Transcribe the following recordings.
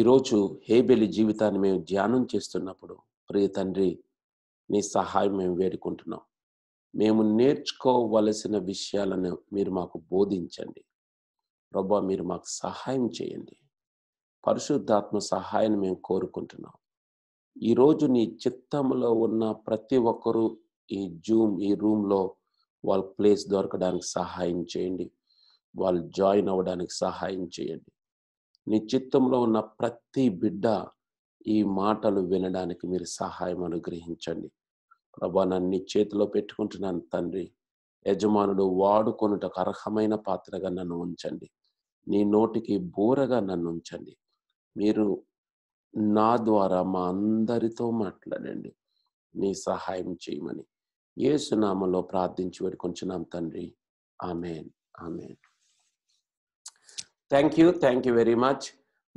ఈరోజు హేబెలి జీవితాన్ని మేము ధ్యానం చేస్తున్నప్పుడు ప్రియ తండ్రి నీ సహాయం మేము వేడుకుంటున్నాం మేము నేర్చుకోవలసిన విషయాలను మీరు మాకు బోధించండి ప్రభా మీరు మాకు సహాయం చేయండి పరిశుద్ధాత్మ సహాయాన్ని మేము కోరుకుంటున్నాం ఈరోజు నీ చిత్తంలో ఉన్న ప్రతి ఒక్కరూ ఈ జూమ్ ఈ రూమ్లో వాళ్ళ ప్లేస్ దొరకడానికి సహాయం చేయండి వాళ్ళు జాయిన్ అవ్వడానికి సహాయం చేయండి నీ చిత్తంలో ఉన్న ప్రతి బిడ్డ ఈ మాటలు వినడానికి మీరు సహాయం అనుగ్రహించండి ప్రభా నన్ను చేతిలో పెట్టుకుంటున్నాను తండ్రి యజమానుడు వాడుకొనుటకు అర్హమైన పాత్రగా నన్ను ఉంచండి నీ నోటికి బూరగా నన్ను ఉంచండి మీరు నా ద్వారా మా అందరితో మాట్లాడండి నీ సహాయం చేయమని ఏసునామలో ప్రార్థించి పెట్టుకుంటున్నాం తండ్రి amen amen thank you thank you very much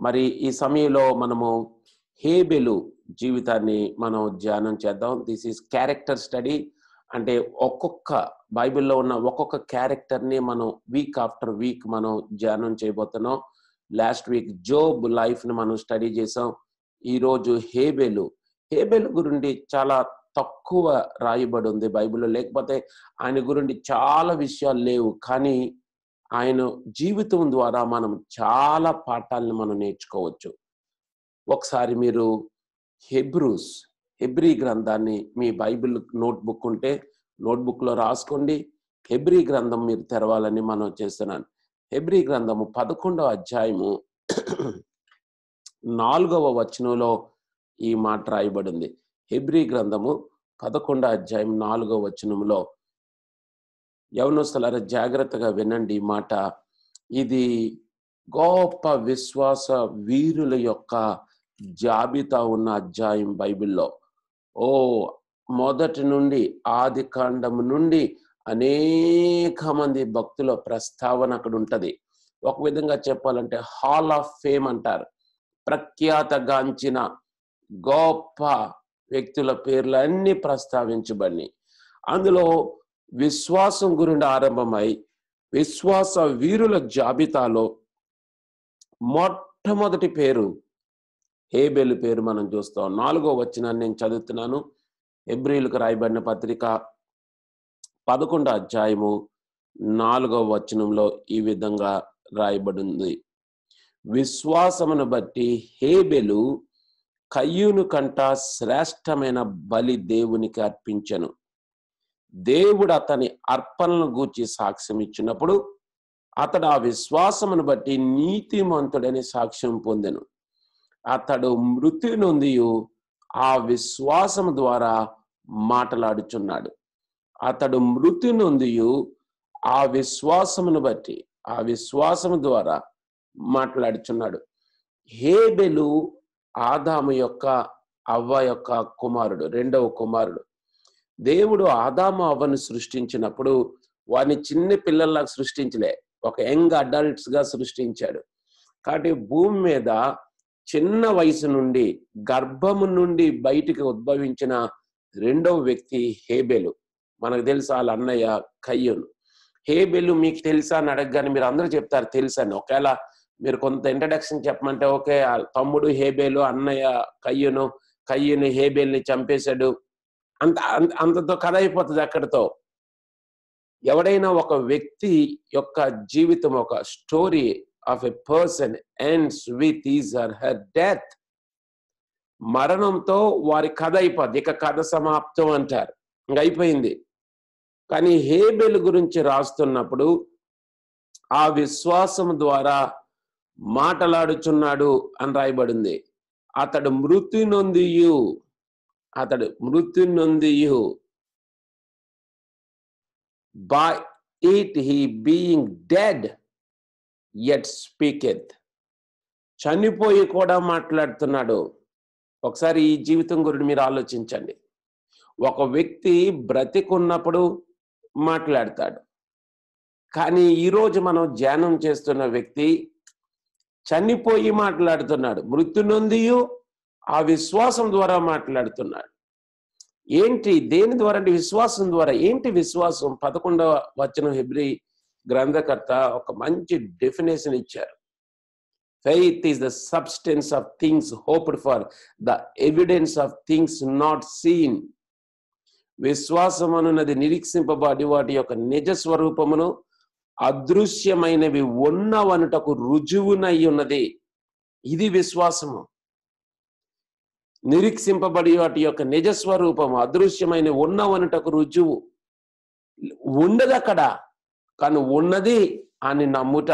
మరి ఈ సమయంలో మనము హేబెలు జీవితాన్ని మనం ధ్యానం చేద్దాం దిస్ ఈస్ క్యారెక్టర్ స్టడీ అంటే ఒక్కొక్క బైబిల్లో ఉన్న ఒక్కొక్క క్యారెక్టర్ని మనం వీక్ ఆఫ్టర్ వీక్ మనం ధ్యానం చేయబోతున్నాం లాస్ట్ వీక్ జోబ్ లైఫ్ని మనం స్టడీ చేసాం ఈరోజు హేబెలు హేబెలు గురించి చాలా తక్కువ రాయబడి ఉంది బైబిల్లో లేకపోతే ఆయన గురించి చాలా విషయాలు లేవు కానీ ఆయన జీవితం ద్వారా మనం చాలా పాఠాలను మనం నేర్చుకోవచ్చు ఒకసారి మీరు హెబ్రూస్ హెబ్రీ గ్రంథాన్ని మీ బైబిల్ నోట్బుక్ ఉంటే నోట్బుక్లో రాసుకోండి హెబ్రీ గ్రంథం మీరు తెరవాలని మనం చేస్తున్నాను హెబ్రీ గ్రంథము పదకొండవ అధ్యాయము నాలుగవ వచనంలో ఈ మాట రాయబడింది హెబ్రీ గ్రంథము పదకొండవ అధ్యాయం నాలుగవ వచనంలో యవనస్తులారా జాగ్రత్తగా వినండి ఈ మాట ఇది గొప్ప విశ్వాస వీరుల యొక్క జాబితా ఉన్న అధ్యాయం బైబిల్లో ఓ మొదటి నుండి ఆది కాండము నుండి అనేక మంది భక్తుల ప్రస్తావన అక్కడ ఉంటుంది ఒక విధంగా చెప్పాలంటే హాల్ ఆఫ్ ఫేమ్ అంటారు ప్రఖ్యాతగాంచిన గొప్ప వ్యక్తుల పేర్లు అన్ని ప్రస్తావించబడి అందులో విశ్వాసం గురించి ఆరంభమై విశ్వాస వీరుల జాబితాలో మొట్టమొదటి పేరు హేబెల్ పేరు మనం చూస్తాం నాలుగో వచ్చిన నేను చదువుతున్నాను ఎబ్రిల్కు రాయబడిన పత్రిక పదకొండు అధ్యాయము నాలుగో వచనంలో ఈ విధంగా రాయబడింది విశ్వాసమును బట్టి హేబెలు కయ్యూను కంట శ్రేష్టమైన బలి దేవునికి అర్పించను దేవుడు అతని అర్పణను గూర్చి సాక్ష్యం ఇచ్చినప్పుడు అతడు ఆ విశ్వాసమును బట్టి నీతిమంతుడని సాక్ష్యం పొందెను అతడు మృతి నొంది ఆ విశ్వాసము ద్వారా మాట్లాడుచున్నాడు అతడు మృతి నొంది ఆ విశ్వాసమును బట్టి ఆ విశ్వాసము ద్వారా మాట్లాడుచున్నాడు హేబెలు ఆదాము యొక్క అవ్వ యొక్క కుమారుడు రెండవ కుమారుడు దేవుడు ఆదాము అవ్వను సృష్టించినప్పుడు వారిని చిన్న పిల్లల్లా సృష్టించలే ఒక యంగ్ అడల్ట్స్ గా సృష్టించాడు కాబట్టి భూమి మీద చిన్న వయసు నుండి గర్భము నుండి బయటికి ఉద్భవించిన రెండవ వ్యక్తి హేబెలు మనకు తెలుసు వాళ్ళ అన్నయ్య కయ్యను హేబెలు మీకు తెలుసా అని అడగగానే మీరు అందరూ చెప్తారు అని ఒకవేళ మీరు కొంత ఇంట్రడక్షన్ చెప్పమంటే ఓకే తమ్ముడు హేబేలు అన్నయ్య కయ్యను కయ్యూని హేబేల్ని చంపేశాడు అంత అంత అంతతో కథ అయిపోతుంది అక్కడితో ఎవడైనా ఒక వ్యక్తి యొక్క జీవితం ఒక story of a person ends with his or her death మరణంతో వారి కథ అయిపోద్ది ఇక కథ సమాప్తం అంటారు ఇంక అయిపోయింది కానీ హేబెల్ గురించి రాస్తున్నప్పుడు ఆ విశ్వాసం ద్వారా మాటలాడుచున్నాడు అని రాయబడింది అతడు మృతి నొందియు అతడు మృత్యునొందియు by it he being dead yet speaketh చనిపోయి కూడా మాట్లాడుతున్నాడు ఒకసారి ఈ జీవితం గురించి మీరు ఆలోచించండి ఒక వ్యక్తి బ్రతికున్నప్పుడు మాట్లాడతాడు కానీ ఈరోజు మనం ధ్యానం చేస్తున్న వ్యక్తి చనిపోయి మాట్లాడుతున్నాడు మృత్యునందియు ఆ విశ్వాసం ద్వారా మాట్లాడుతున్నాడు ఏంటి దేని ద్వారా అంటే విశ్వాసం ద్వారా ఏంటి విశ్వాసం పదకొండవ వచనం హెబ్రి గ్రంథకర్త ఒక మంచి డెఫినేషన్ ఇచ్చారు faith is the substance of things hoped for the evidence of things not seen విశ్వాసం అనున్నది నిరీక్షింపబడి వాటి యొక్క నిజ స్వరూపమును అదృశ్యమైనవి ఉన్నవనుటకు రుజువునై ఉన్నది ఇది విశ్వాసము నిరీక్షింపబడి వాటి యొక్క నిజస్వరూపము అదృశ్యమైన ఉన్నవనుటకు రుజువు ఉండదు అక్కడ కానీ ఉన్నది అని నమ్ముట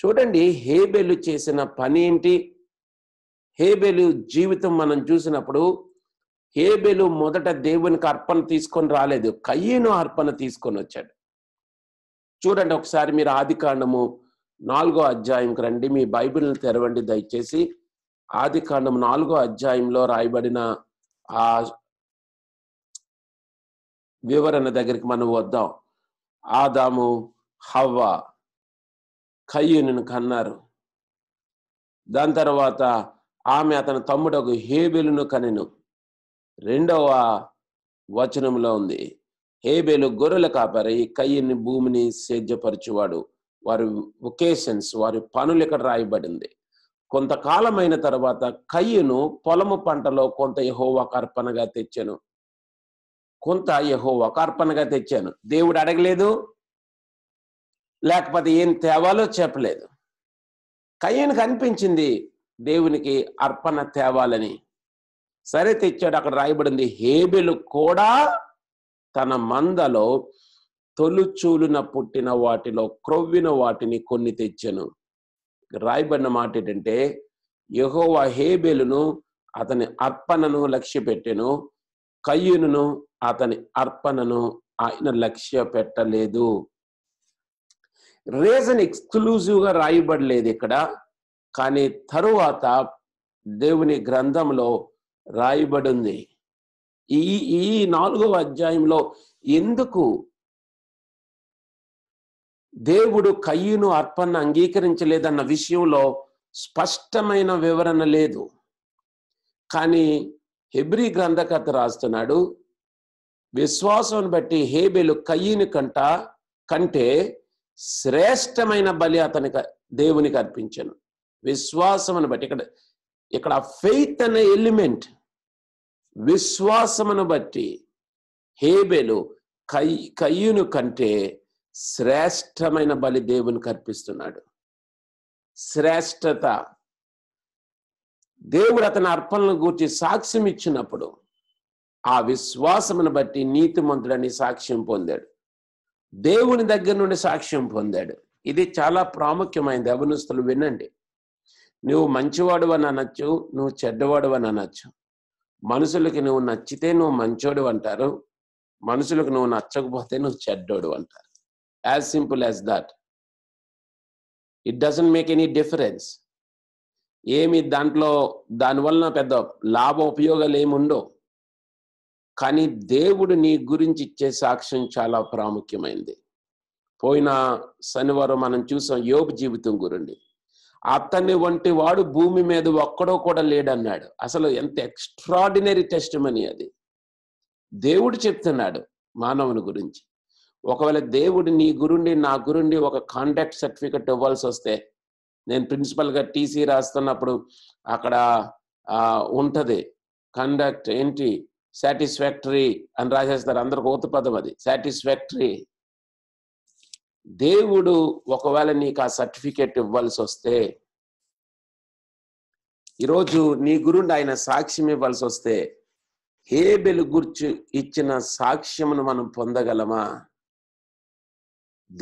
చూడండి హేబెలు చేసిన పని ఏంటి హేబెలు జీవితం మనం చూసినప్పుడు హేబెలు మొదట దేవునికి అర్పణ తీసుకొని రాలేదు కయ్యను అర్పణ తీసుకొని వచ్చాడు చూడండి ఒకసారి మీరు ఆది కాండము నాలుగో అధ్యాయంకి రండి మీ బైబిల్ని తెరవండి దయచేసి ఆది కాండం నాలుగో అధ్యాయంలో రాయబడిన ఆ వివరణ దగ్గరికి మనం వద్దాం ఆదాము హవ్వ కయ్యూను కన్నారు దాని తర్వాత ఆమె అతని తమ్ముడు హేబెలును కనెను రెండవ వచనంలో ఉంది హేబెలు గొర్రెలు కాపరి కయ్యని భూమిని సేద్యపరచువాడు వారి ఒకేషన్స్ వారి పనులు ఇక్కడ రాయబడింది కొంతకాలమైన తర్వాత కయ్యను పొలము పంటలో కొంత యహోవాకు కర్పణగా తెచ్చాను కొంత యహోవాకు కర్పణగా తెచ్చాను దేవుడు అడగలేదు లేకపోతే ఏం తేవాలో చెప్పలేదు కయ్యను కనిపించింది దేవునికి అర్పణ తేవాలని సరే తెచ్చాడు అక్కడ రాయబడింది హేబెలు కూడా తన మందలో తొలుచూలున పుట్టిన వాటిలో క్రొవ్విన వాటిని కొన్ని తెచ్చాను రాయబడిన మాట ఏంటంటే యహోవా హేబేలును అతని అర్పణను లక్ష్య పెట్టెను కయ్యూను అతని అర్పణను ఆయన లక్ష్య పెట్టలేదు రీజన్ ఎక్స్క్లూజివ్గా రాయబడలేదు ఇక్కడ కానీ తరువాత దేవుని గ్రంథంలో రాయబడింది ఈ ఈ నాలుగవ అధ్యాయంలో ఎందుకు దేవుడు కయ్యను అర్పణ అంగీకరించలేదన్న విషయంలో స్పష్టమైన వివరణ లేదు కానీ హెబ్రి గ్రంథకత రాస్తున్నాడు విశ్వాసం బట్టి హేబెలు కయ్యిని కంట కంటే శ్రేష్టమైన బలి అతనికి దేవునికి అర్పించాను అని బట్టి ఇక్కడ ఇక్కడ ఫెయిత్ అనే ఎలిమెంట్ విశ్వాసమును బట్టి హేబెలు కయ్యి కయ్యును కంటే శ్రేష్టమైన బలి దేవునికి అర్పిస్తున్నాడు శ్రేష్టత దేవుడు అతని అర్పణలను గూర్చి సాక్ష్యం ఇచ్చినప్పుడు ఆ విశ్వాసమును బట్టి నీతి మంతుడని సాక్ష్యం పొందాడు దేవుని దగ్గర నుండి సాక్ష్యం పొందాడు ఇది చాలా ప్రాముఖ్యమైనది అవనుస్తులు వినండి నువ్వు మంచివాడు అని అనొచ్చు నువ్వు చెడ్డవాడు అని అనొచ్చు మనుషులకి నువ్వు నచ్చితే నువ్వు మంచోడు అంటారు మనుషులకు నువ్వు నచ్చకపోతే నువ్వు చెడ్డోడు అంటారు As simple as that. It doesn't make any difference ఏమి దాంట్లో దానివల్ల పెద్ద లాభ ఉపయోగాలు ఏముండో కానీ దేవుడు నీ గురించి ఇచ్చే సాక్ష్యం చాలా ప్రాముఖ్యమైంది పోయిన శనివారం మనం చూసాం యోగ జీవితం గురండి అతని వంటి వాడు భూమి మీద ఒక్కడో కూడా లేడన్నాడు అసలు ఎంత ఎక్స్ట్రాడినరీ టెస్ట్ అది దేవుడు చెప్తున్నాడు మానవుని గురించి ఒకవేళ దేవుడు నీ గురుండి నా గురుండి ఒక కాంటాక్ట్ సర్టిఫికెట్ ఇవ్వాల్సి వస్తే నేను ప్రిన్సిపల్గా టీసీ రాస్తున్నప్పుడు అక్కడ ఉంటుంది కండక్ట్ ఏంటి సాటిస్ఫాక్టరీ అని రాసేస్తారు అందరికి ఓత పదం అది సాటిస్ఫాక్టరీ దేవుడు ఒకవేళ నీకు ఆ సర్టిఫికేట్ ఇవ్వాల్సి వస్తే ఈరోజు నీ గురుండి ఆయన సాక్ష్యం ఇవ్వాల్సి వస్తే హేబెలు గుర్చు ఇచ్చిన సాక్ష్యమును మనం పొందగలమా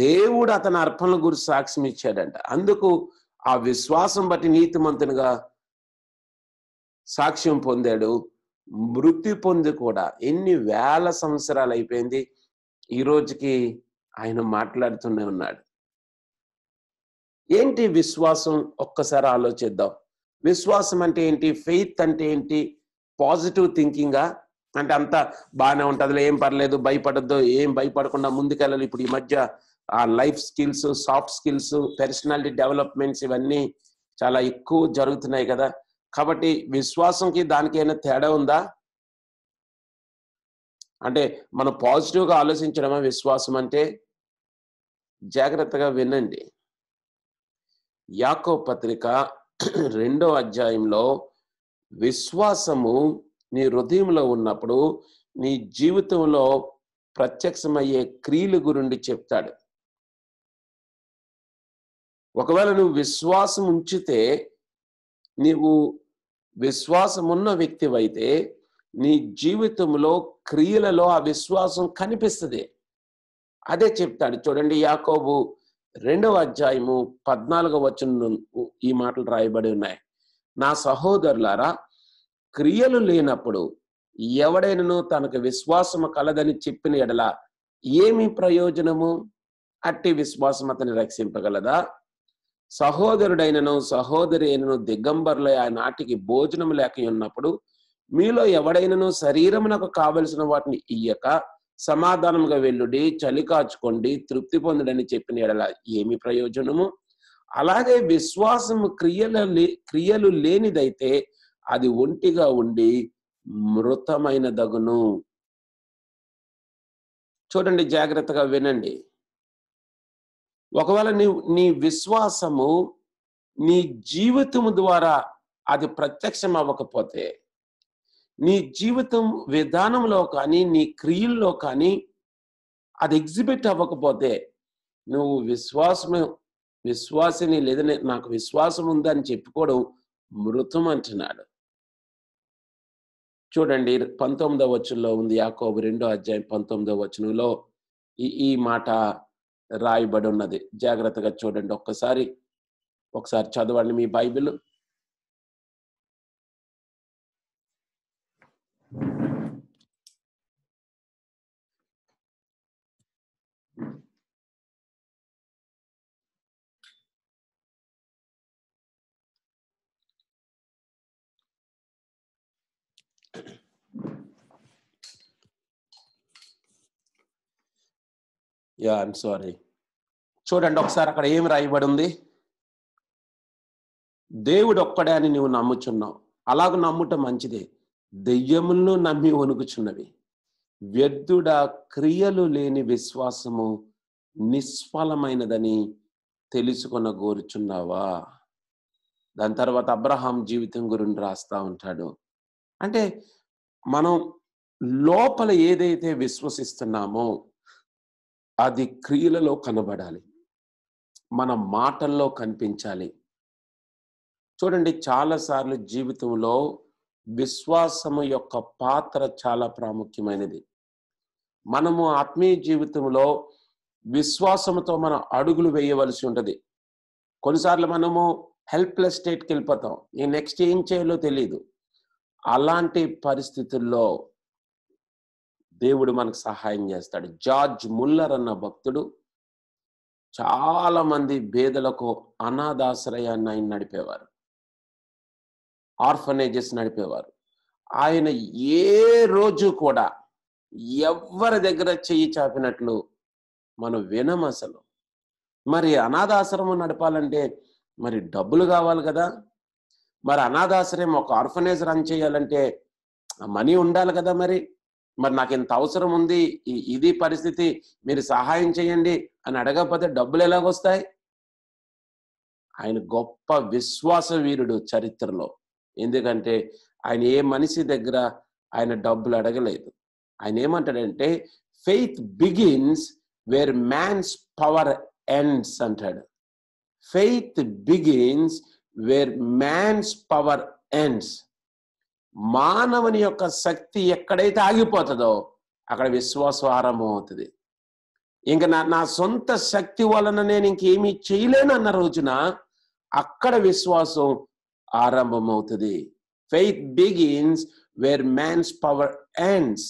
దేవుడు అతని అర్పణల గురి సాక్ష్యం ఇచ్చాడంట అందుకు ఆ విశ్వాసం బట్టి నీతిమంతునిగా సాక్ష్యం పొందాడు మృతి పొంది కూడా ఎన్ని వేల సంవత్సరాలు అయిపోయింది ఈ రోజుకి ఆయన మాట్లాడుతూనే ఉన్నాడు ఏంటి విశ్వాసం ఒక్కసారి ఆలోచిద్దాం విశ్వాసం అంటే ఏంటి ఫెయిత్ అంటే ఏంటి పాజిటివ్ థింకింగా అంటే అంతా బాగానే ఉంటుందిలే ఏం పర్లేదు భయపడద్దు ఏం భయపడకుండా ముందుకెళ్ళాలి ఇప్పుడు ఈ మధ్య ఆ life skills soft skills personality developments ఇవన్నీ చాలా ఎక్కువ జరుగుతున్నాయి కదా కాబట్టి విశ్వాసంకి దానికి ఏమైనా తేడా ఉందా అంటే మనం పాజిటివ్గా ఆలోచించడమా విశ్వాసం అంటే జాగ్రత్తగా వినండి యాకో పత్రిక రెండో అధ్యాయంలో విశ్వాసము నీ హృదయంలో ఉన్నప్పుడు నీ జీవితంలో ప్రత్యక్షమయ్యే క్రియలు గురించి చెప్తాడు ఒకవేళ నువ్వు విశ్వాసం ఉంచితే నీవు విశ్వాసం ఉన్న వ్యక్తివైతే నీ జీవితంలో క్రియలలో ఆ విశ్వాసం కనిపిస్తుంది అదే చెప్తాడు చూడండి యాకోబు రెండవ అధ్యాయము పద్నాలుగవ వచనం ఈ మాటలు రాయబడి ఉన్నాయి నా సహోదరులారా క్రియలు లేనప్పుడు ఎవడైనను తనకు విశ్వాసము కలదని చెప్పిన ఎడల ఏమి ప్రయోజనము అట్టి విశ్వాసం అతని రక్షింపగలదా సహోదరుడైనను సహోదరి అయినను దిగంబరులై ఆనాటికి భోజనం లేక ఉన్నప్పుడు మీలో ఎవడైనను శరీరమునకు కావలసిన వాటిని ఇయ్యక సమాధానముగా వెళ్ళుడి చలి కాచుకోండి తృప్తి పొందడని చెప్పిన ఎడల ఏమి ప్రయోజనము అలాగే విశ్వాసము క్రియల క్రియలు లేనిదైతే అది ఒంటిగా ఉండి మృతమైన దగును చూడండి జాగ్రత్తగా వినండి ఒకవేళ నీ నీ విశ్వాసము నీ జీవితము ద్వారా అది ప్రత్యక్షం అవ్వకపోతే నీ జీవితం విధానంలో కానీ నీ క్రియల్లో కానీ అది ఎగ్జిబిట్ అవ్వకపోతే నువ్వు విశ్వాసము విశ్వాసిని లేదని నాకు విశ్వాసం ఉందని చెప్పుకోవడం మృతం అంటున్నాడు చూడండి పంతొమ్మిదవ వచనంలో ఉంది యాకోబు రెండో అధ్యాయం పంతొమ్మిదవ వచనంలో ఈ ఈ మాట రాయబడి ఉన్నది జాగ్రత్తగా చూడండి ఒక్కసారి ఒకసారి చదవండి మీ బైబిల్ యా ఐమ్ సారీ చూడండి ఒకసారి అక్కడ ఏం రాయబడి ఉంది దేవుడు ఒక్కడే అని నువ్వు నమ్ముచున్నావు అలాగ నమ్ముట మంచిదే దెయ్యములను నమ్మి వణుకుచున్నవి వ్యర్థుడ క్రియలు లేని విశ్వాసము నిస్ఫలమైనదని తెలుసుకొన కోరుచున్నావా దాని తర్వాత అబ్రహాం జీవితం గురించి రాస్తా ఉంటాడు అంటే మనం లోపల ఏదైతే విశ్వసిస్తున్నామో అది క్రియలలో కనబడాలి మన మాటల్లో కనిపించాలి చూడండి చాలాసార్లు జీవితంలో విశ్వాసము యొక్క పాత్ర చాలా ప్రాముఖ్యమైనది మనము ఆత్మీయ జీవితంలో విశ్వాసంతో మన అడుగులు వేయవలసి ఉంటుంది కొన్నిసార్లు మనము హెల్ప్లెస్ స్టేట్కి వెళ్ళిపోతాం ఈ నెక్స్ట్ ఏం చేయాలో తెలియదు అలాంటి పరిస్థితుల్లో దేవుడు మనకు సహాయం చేస్తాడు జార్జ్ ముల్లర్ అన్న భక్తుడు చాలామంది బేదలకు అనాథాశ్రయాన్ని ఆయన నడిపేవారు ఆర్ఫనేజెస్ నడిపేవారు ఆయన ఏ రోజు కూడా ఎవరి దగ్గర చెయ్యి చాపినట్లు మనం వినం అసలు మరి అనాథాశ్రమం నడపాలంటే మరి డబ్బులు కావాలి కదా మరి అనాథాశ్రయం ఒక ఆర్ఫనేజ్ రన్ చేయాలంటే మనీ ఉండాలి కదా మరి మరి నాకు ఇంత అవసరం ఉంది ఇది పరిస్థితి మీరు సహాయం చేయండి అని అడగకపోతే డబ్బులు ఎలాగొస్తాయి ఆయన గొప్ప విశ్వాస వీరుడు చరిత్రలో ఎందుకంటే ఆయన ఏ మనిషి దగ్గర ఆయన డబ్బులు అడగలేదు ఆయన ఏమంటాడంటే faith begins where man's power ends అంటాడు faith begins where man's power ends మానవుని యొక్క శక్తి ఎక్కడైతే ఆగిపోతుందో అక్కడ విశ్వాసం ఆరంభం అవుతుంది ఇంకా నా నా సొంత శక్తి వలన నేను ఇంకేమీ చేయలేను అన్న రోజున అక్కడ విశ్వాసం ఆరంభం అవుతుంది faith begins where man's power ends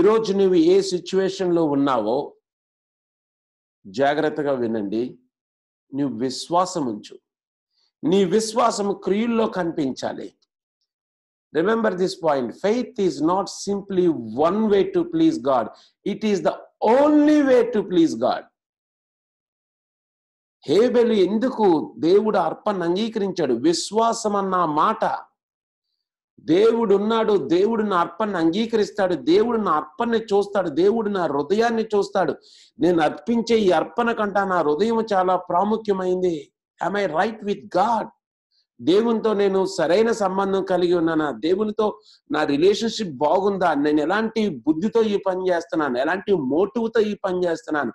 ఈరోజు నువ్వు ఏ సిచ్యువేషన్లో ఉన్నావో జాగ్రత్తగా వినండి నువ్వు విశ్వాసం ఉంచు నీ విశ్వాసం క్రియుల్లో కనిపించాలి remember this point faith is not simply one way to please God, it is the only way to please God హేబెలు ఎందుకు దేవుడు అర్పణ అంగీకరించాడు విశ్వాసం అన్న మాట దేవుడు ఉన్నాడు దేవుడు నా అర్పణ అంగీకరిస్తాడు దేవుడు నా అర్పణని చూస్తాడు దేవుడు నా హృదయాన్ని చూస్తాడు నేను అర్పించే ఈ అర్పణ కంట నా హృదయం చాలా ప్రాముఖ్యమైంది ఐ రైట్ విత్ గాడ్ దేవునితో నేను సరైన సంబంధం కలిగి ఉన్నానా దేవునితో నా రిలేషన్షిప్ బాగుందా నేను ఎలాంటి బుద్ధితో ఈ పని చేస్తున్నాను ఎలాంటి మోటివ్తో ఈ పని చేస్తున్నాను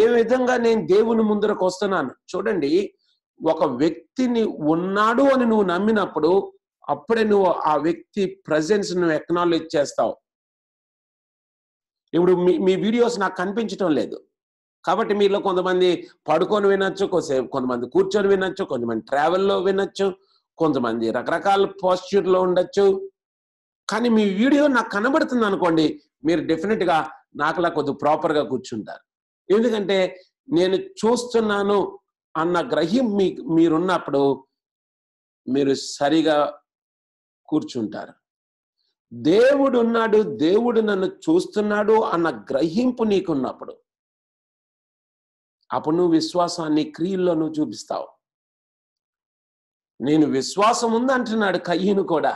ఏ విధంగా నేను దేవుని ముందరకు వస్తున్నాను చూడండి ఒక వ్యక్తిని ఉన్నాడు అని నువ్వు నమ్మినప్పుడు అప్పుడే నువ్వు ఆ వ్యక్తి ప్రజెన్స్ నువ్వు ఎక్నాలెడ్జ్ చేస్తావు ఇప్పుడు మీ మీ వీడియోస్ నాకు కనిపించడం లేదు కాబట్టి మీలో కొంతమంది పడుకొని వినొచ్చు కొంతసేపు కొంతమంది కూర్చొని వినొచ్చు కొంతమంది ట్రావెల్లో వినొచ్చు కొంతమంది రకరకాల పాస్చర్లో ఉండొచ్చు కానీ మీ వీడియో నాకు కనబడుతుంది అనుకోండి మీరు డెఫినెట్గా నాకులా కొద్దిగా ప్రాపర్గా కూర్చుంటారు ఎందుకంటే నేను చూస్తున్నాను అన్న గ్రహం మీ మీరున్నప్పుడు మీరు సరిగా కూర్చుంటారు దేవుడు ఉన్నాడు దేవుడు నన్ను చూస్తున్నాడు అన్న గ్రహింపు నీకున్నప్పుడు అప్పుడు నువ్వు విశ్వాసాన్ని క్రియల్లో నువ్వు చూపిస్తావు నేను విశ్వాసం ఉందంటున్నాడు కయ్యను కూడా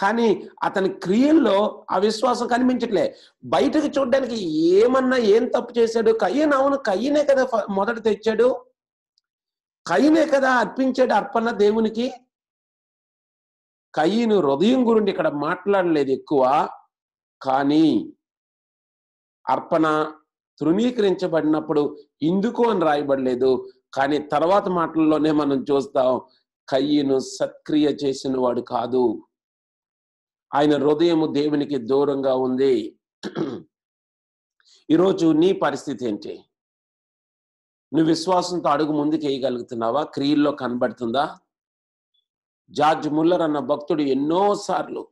కానీ అతని క్రియల్లో ఆ విశ్వాసం కనిపించట్లే బయటకు చూడడానికి ఏమన్నా ఏం తప్పు చేశాడు కయ్యను అవును కయ్యనే కదా మొదట తెచ్చాడు కయ్యనే కదా అర్పించాడు అర్పణ దేవునికి కయ్యను హృదయం గురించి ఇక్కడ మాట్లాడలేదు ఎక్కువ కానీ అర్పణ తృణీకరించబడినప్పుడు ఇందుకు అని రాయబడలేదు కానీ తర్వాత మాటల్లోనే మనం చూస్తాం కయ్యను సత్క్రియ చేసిన వాడు కాదు ఆయన హృదయము దేవునికి దూరంగా ఉంది ఈరోజు నీ పరిస్థితి ఏంటి నువ్వు విశ్వాసంతో అడుగు ముందుకు వేయగలుగుతున్నావా క్రియల్లో కనబడుతుందా జార్జ్ ముల్లర్ అన్న భక్తుడు ఎన్నోసార్లు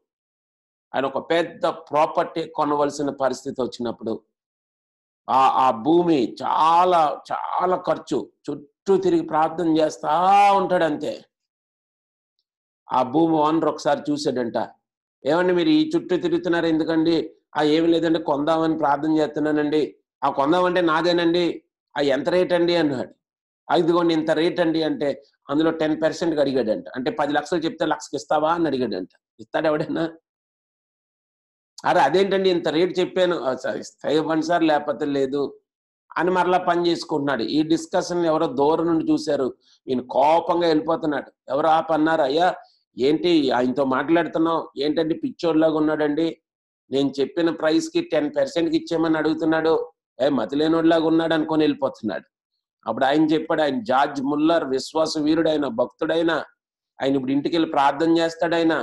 ఆయన ఒక పెద్ద ప్రాపర్టీ కొనవలసిన పరిస్థితి వచ్చినప్పుడు ఆ ఆ భూమి చాలా చాలా ఖర్చు చుట్టూ తిరిగి ప్రార్థన చేస్తా ఉంటాడు అంతే ఆ భూమి ఓనర్ ఒకసారి చూశాడంట ఏమండి మీరు ఈ చుట్టూ తిరుగుతున్నారు ఎందుకండి ఆ ఏమి లేదండి కొందామని ప్రార్థన చేస్తున్నానండి ఆ కొందామంటే నాదేనండి ఆ ఎంత రేట్ అండి అన్నాడు ఐదుగోండి ఇంత రేట్ అండి అంటే అందులో టెన్ పర్సెంట్కి అడిగాడంట అంటే పది లక్షలు చెప్తే లక్షకి ఇస్తావా అని అడిగాడంట ఇస్తాడు ఎవడన్నా అరే అదేంటండి ఇంత రేటు చెప్పాను ఇవ్వండి సార్ లేకపోతే లేదు అని మరలా పని చేసుకుంటున్నాడు ఈ డిస్కషన్ ఎవరో దూరం నుండి చూశారు ఈయన కోపంగా వెళ్ళిపోతున్నాడు ఎవరు ఆపన్నారు అయ్యా ఏంటి ఆయనతో మాట్లాడుతున్నావు ఏంటండి పిచ్చోడ్లాగా ఉన్నాడండి నేను చెప్పిన ప్రైస్కి టెన్ పర్సెంట్కి ఇచ్చేయమని అడుగుతున్నాడు ఏ మతిలేనోడ్లాగా ఉన్నాడు అనుకొని వెళ్ళిపోతున్నాడు అప్పుడు ఆయన చెప్పాడు ఆయన జార్జ్ ముల్లర్ విశ్వాస వీరుడైన భక్తుడైన ఆయన ఇప్పుడు ఇంటికి వెళ్ళి ప్రార్థన చేస్తాడు ఆయన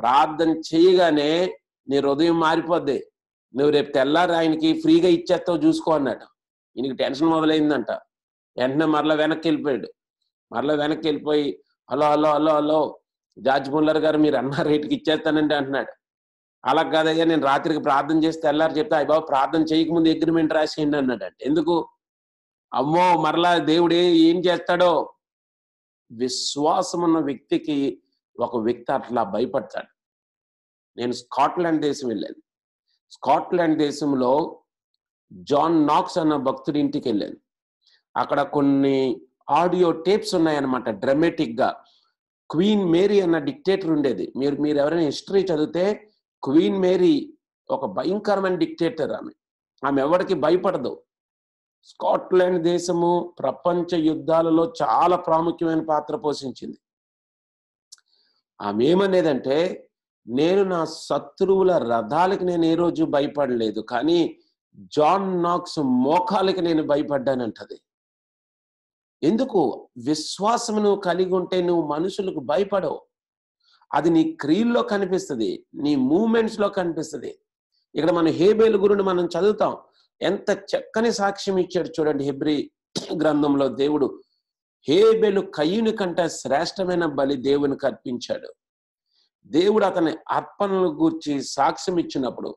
ప్రార్థన చేయగానే నీ హృదయం మారిపోద్ది నువ్వు రేపు తెల్లారి ఆయనకి ఫ్రీగా ఇచ్చేస్తావు చూసుకో అన్నట్టు ఈయనకి టెన్షన్ మొదలైందంట వెంటనే మరలా వెనక్కి వెళ్ళిపోయాడు మరలా వెనక్కి వెళ్ళిపోయి hello hello hello hello George Muller గారు మీరు అన్న రేటుకి ఇచ్చేస్తానండి అంటున్నాడు అలా కాదయ్యా నేను రాత్రికి ప్రార్థన చేసి తెల్లారి చెప్తే అయ్య బాబు ప్రార్థన చేయకముందు అగ్రిమెంట్ రాసేయండి అన్నాడు అంటే ఎందుకు అమ్మో మరలా దేవుడే ఏం చేస్తాడో విశ్వాసం ఉన్న వ్యక్తికి ఒక వ్యక్తి అట్లా భయపడతాడు నేను స్కాట్లాండ్ దేశం వెళ్ళాను స్కాట్లాండ్ దేశంలో జాన్ నాక్స్ అన్న భక్తుడి ఇంటికి వెళ్ళాను అక్కడ కొన్ని ఆడియో టేప్స్ ఉన్నాయన్నమాట డ్రమాటిక్గా క్వీన్ మేరీ అన్న డిక్టేటర్ ఉండేది మీరు మీరు ఎవరైనా హిస్టరీ చదివితే క్వీన్ మేరీ ఒక భయంకరమైన డిక్టేటర్ ఆమె ఆమె ఎవరికి భయపడదు స్కాట్లాండ్ దేశము ప్రపంచ యుద్ధాలలో చాలా ప్రాముఖ్యమైన పాత్ర పోషించింది ఆమె ఏమనేదంటే నేను నా శత్రువుల రథాలకి నేను ఏ రోజు భయపడలేదు కానీ జాన్ నాక్స్ మోకాలకి నేను భయపడ్డానంటది ఎందుకు విశ్వాసం నువ్వు కలిగి ఉంటే నువ్వు మనుషులకు భయపడవు అది నీ క్రియల్లో కనిపిస్తుంది నీ మూమెంట్స్ లో కనిపిస్తుంది ఇక్కడ మనం హేబేలు గురుని మనం చదువుతాం ఎంత చక్కని సాక్ష్యం ఇచ్చాడు చూడండి హెబ్రి గ్రంథంలో దేవుడు హేబేలు కయ్యుని కంటే శ్రేష్టమైన బలి దేవునికి అర్పించాడు దేవుడు అతని అర్పణలు గూర్చి సాక్ష్యం ఇచ్చినప్పుడు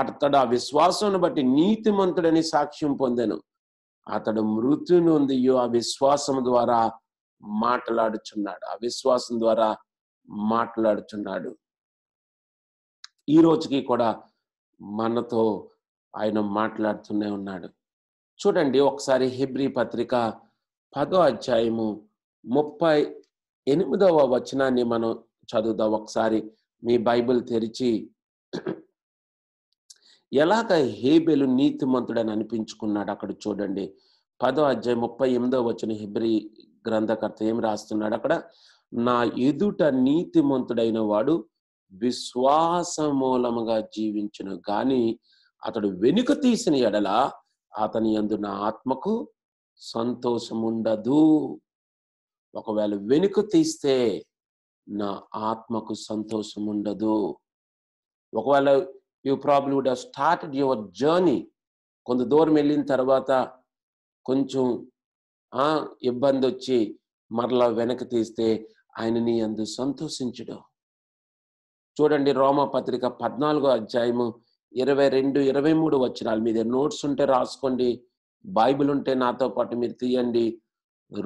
అతడు ఆ విశ్వాసం బట్టి నీతిమంతుడని సాక్ష్యం పొందాను అతడు మృతి నొందియో ఆ విశ్వాసం ద్వారా మాట్లాడుచున్నాడు ఆ విశ్వాసం ద్వారా మాట్లాడుచున్నాడు ఈ రోజుకి కూడా మనతో ఆయన మాట్లాడుతూనే ఉన్నాడు చూడండి ఒకసారి హిబ్రి పత్రిక పదో అధ్యాయము ముప్పై ఎనిమిదవ వచనాన్ని మనం చదువుదాం ఒకసారి మీ బైబిల్ తెరిచి ఎలాగ హేబెలు నీతిమంతుడని అనిపించుకున్నాడు అక్కడ చూడండి పదో అధ్యాయ ముప్పై ఎనిమిదో వచ్చిన హిబ్రి గ్రంథకర్త ఏం రాస్తున్నాడు అక్కడ నా ఎదుట నీతిమంతుడైన వాడు విశ్వాస మూలముగా జీవించిన గాని అతడు వెనుక తీసిన ఎడల అతని ఎందు నా ఆత్మకు సంతోషం ఉండదు ఒకవేళ వెనుక తీస్తే నా ఆత్మకు సంతోషం ఉండదు ఒకవేళ you probably would have started your journey కొంత దూరం వెళ్ళిన తర్వాత కొంచెం ఇబ్బంది వచ్చి మరలా వెనక్కి తీస్తే ఆయన నీ అందు సంతోషించడం చూడండి రోమా పత్రిక పద్నాలుగో అధ్యాయము ఇరవై రెండు ఇరవై మూడు వచ్చినాలు మీద నోట్స్ ఉంటే రాసుకోండి బైబిల్ ఉంటే నాతో పాటు మీరు తీయండి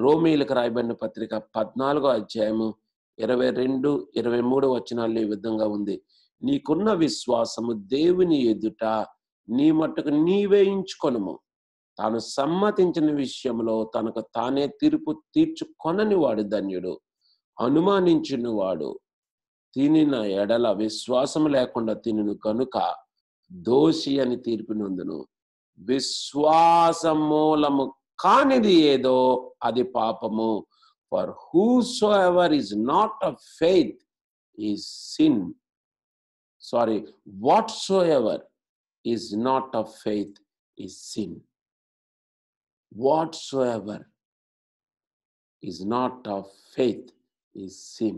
రోమీలకు రాయబడిన పత్రిక పద్నాలుగో అధ్యాయము ఇరవై రెండు ఇరవై మూడు వచనాలు ఈ విధంగా ఉంది నీకున్న విశ్వాసము దేవుని ఎదుట నీ మట్టుకు నీ ఎంచుకొనము తాను సమ్మతించిన విషయంలో తనకు తానే తీర్పు తీర్చుకొనని వాడు ధన్యుడు అనుమానించిన వాడు తినిన ఎడల విశ్వాసం లేకుండా తినను కనుక దోషి అని తీర్పునందును విశ్వాసమూలము కానిది ఏదో అది పాపము For whosoever is not of faith is sin. Sorry, whatsoever is not of faith is sin. Whatsoever is not of faith is sin.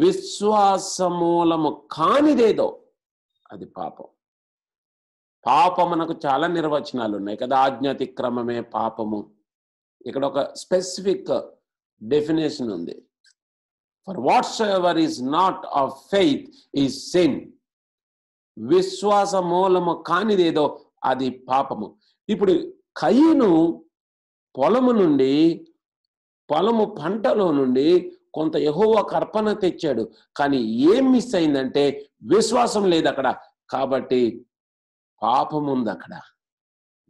విశ్వాసమూలము కానిదేదో అది పాపం పాపమునకు చాలా నిర్వచనాలు ఉన్నాయి కదా ఆజ్ఞాతిక్రమమే పాపము ఇక్కడ ఒక స్పెసిఫిక్ డెఫినేషన్ ఉంది for whatsoever is not of faith is sin విశ్వాస మూలము కానిదేదో అది పాపము ఇప్పుడు కయ్యను పొలము నుండి పొలము పంటలో నుండి కొంత ఎహోవ కర్పణ తెచ్చాడు కానీ ఏం మిస్ అయిందంటే విశ్వాసం లేదు అక్కడ కాబట్టి పాపం ఉంది అక్కడ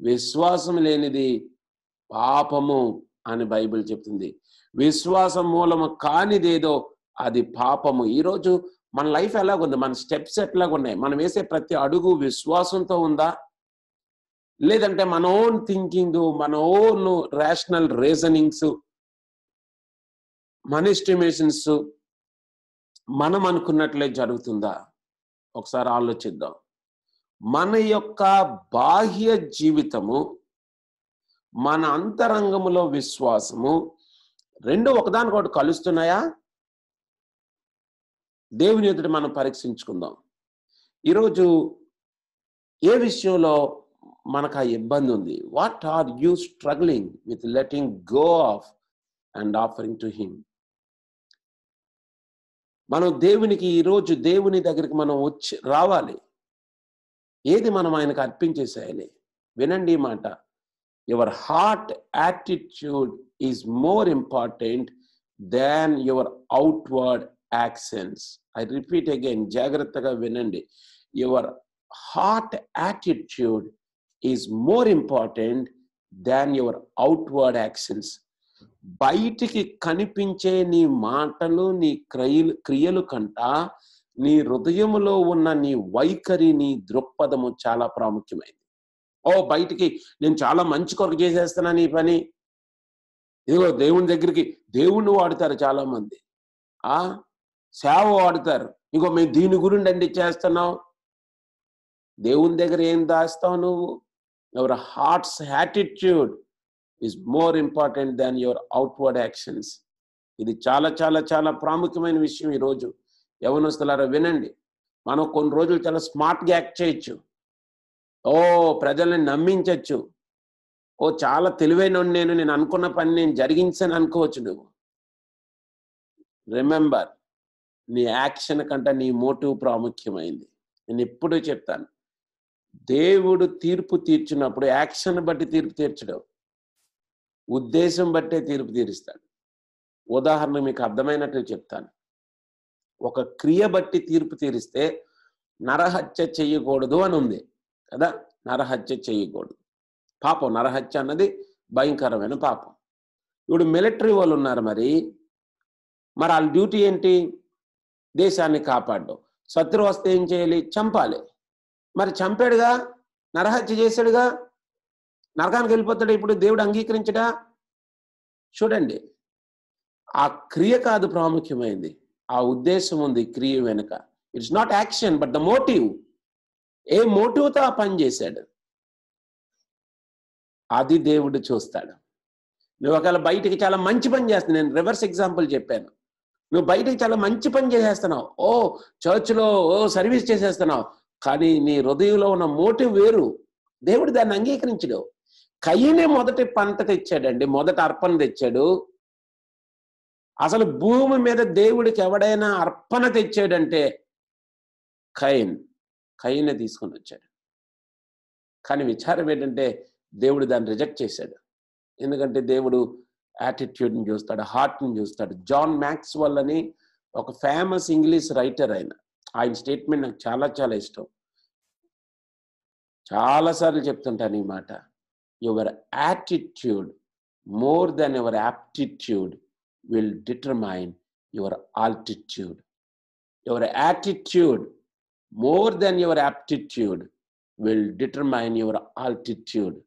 విశ్వాసం లేనిది పాపము అని బైబిల్ చెప్తుంది విశ్వాసం మూలము కానిదేదో అది పాపము ఈరోజు మన లైఫ్ ఎలాగుంది మన స్టెప్స్ ఎట్లాగున్నాయి మనం వేసే ప్రతి అడుగు విశ్వాసంతో ఉందా లేదంటే మన ఓన్ థింకింగ్ మన ఓన్ రేషనల్ రీజనింగ్స్ మన ఎస్టిమేషన్స్ మనం అనుకున్నట్లే జరుగుతుందా ఒకసారి ఆలోచిద్దాం మన యొక్క బాహ్య జీవితము మన అంతరంగములో విశ్వాసము రెండు ఒకదానికోటి కలుస్తున్నాయా దేవుని ఎదుట మనం పరీక్షించుకుందాం ఈరోజు ఏ విషయంలో మనకు ఆ ఇబ్బంది ఉంది what are you struggling with letting go of and offering to him మనం దేవునికి ఈరోజు దేవుని దగ్గరికి మనం వచ్చి రావాలి ఏది మనం ఆయనకు అర్పించేసేయాలి వినండి మాట your heart attitude is more important than your outward actions I repeat again జాగ్రత్తగా వినండి your heart attitude is more important than your outward actions బయటికి కనిపించే నీ మాటలు నీ క్రియలు క్రియలు కంట నీ హృదయంలో ఉన్న నీ వైఖరి నీ దృక్పథము చాలా ప్రాముఖ్యమైనది ఓ బయటికి నేను చాలా మంచి కొరకు చేసేస్తున్నాను ఈ పని ఇదిగో దేవుని దగ్గరికి దేవుణ్ణి వాడుతారు మంది ఆ సేవ వాడుతారు ఇగో మేము దీని గురించి అండి చేస్తున్నావు దేవుని దగ్గర ఏం దాస్తావు నువ్వు your hearts attitude is more important than your outward actions ఇది చాలా చాలా చాలా ప్రాముఖ్యమైన విషయం ఈరోజు వస్తున్నారో వినండి మనం కొన్ని రోజులు చాలా స్మార్ట్గా యాక్ట్ చేయొచ్చు ఓ ప్రజల్ని నమ్మించవచ్చు ఓ చాలా తెలివైన నేను నేను అనుకున్న పని నేను జరిగించని అనుకోవచ్చు నువ్వు రిమెంబర్ నీ యాక్షన్ కంటే నీ మోటివ్ ప్రాముఖ్యమైంది నేను ఎప్పుడూ చెప్తాను దేవుడు తీర్పు తీర్చినప్పుడు యాక్షన్ బట్టి తీర్పు తీర్చడం ఉద్దేశం బట్టే తీర్పు తీరుస్తాడు ఉదాహరణ మీకు అర్థమైనట్లు చెప్తాను ఒక క్రియ బట్టి తీర్పు తీరిస్తే నరహత్య చేయకూడదు అని ఉంది కదా నరహత్య చేయకూడదు పాపం నరహత్య అన్నది భయంకరమైన పాపం ఇప్పుడు మిలిటరీ వాళ్ళు ఉన్నారు మరి మరి వాళ్ళ డ్యూటీ ఏంటి దేశాన్ని కాపాడడం శత్రువు వస్తే ఏం చేయాలి చంపాలి మరి చంపాడుగా నరహత్య చేశాడుగా నరకానికి వెళ్ళిపోతాడు ఇప్పుడు దేవుడు అంగీకరించడా చూడండి ఆ క్రియ కాదు ప్రాముఖ్యమైంది ఆ ఉద్దేశం ఉంది క్రియ వెనుక it's not action but the motive ఏ మోటివ్తో ఆ పని చేశాడు అది దేవుడు చూస్తాడు నువ్వు ఒకవేళ బయటికి చాలా మంచి పని చేస్తున్నావు నేను రివర్స్ ఎగ్జాంపుల్ చెప్పాను నువ్వు బయటికి చాలా మంచి పని చేసేస్తున్నావు ఓ చర్చ్లో ఓ సర్వీస్ చేసేస్తున్నావు కానీ నీ హృదయంలో ఉన్న మోటివ్ వేరు దేవుడు దాన్ని అంగీకరించడు కయ్యనే మొదటి పంట తెచ్చాడండి మొదట అర్పణ తెచ్చాడు అసలు భూమి మీద దేవుడికి ఎవడైనా అర్పణ తెచ్చాడంటే కయన్ కయ్యనే తీసుకొని వచ్చాడు కానీ విచారం ఏంటంటే దేవుడు దాన్ని రిజెక్ట్ చేశాడు ఎందుకంటే దేవుడు యాటిట్యూడ్ని చూస్తాడు హార్ట్ని చూస్తాడు జాన్ మ్యాక్స్ వల్లని ఒక ఫేమస్ ఇంగ్లీష్ రైటర్ ఆయన ఆయన స్టేట్మెంట్ నాకు చాలా చాలా ఇష్టం చాలాసార్లు చెప్తుంటాను ఈ మాట your attitude more than your aptitude will determine your altitude your attitude more than your aptitude will determine your altitude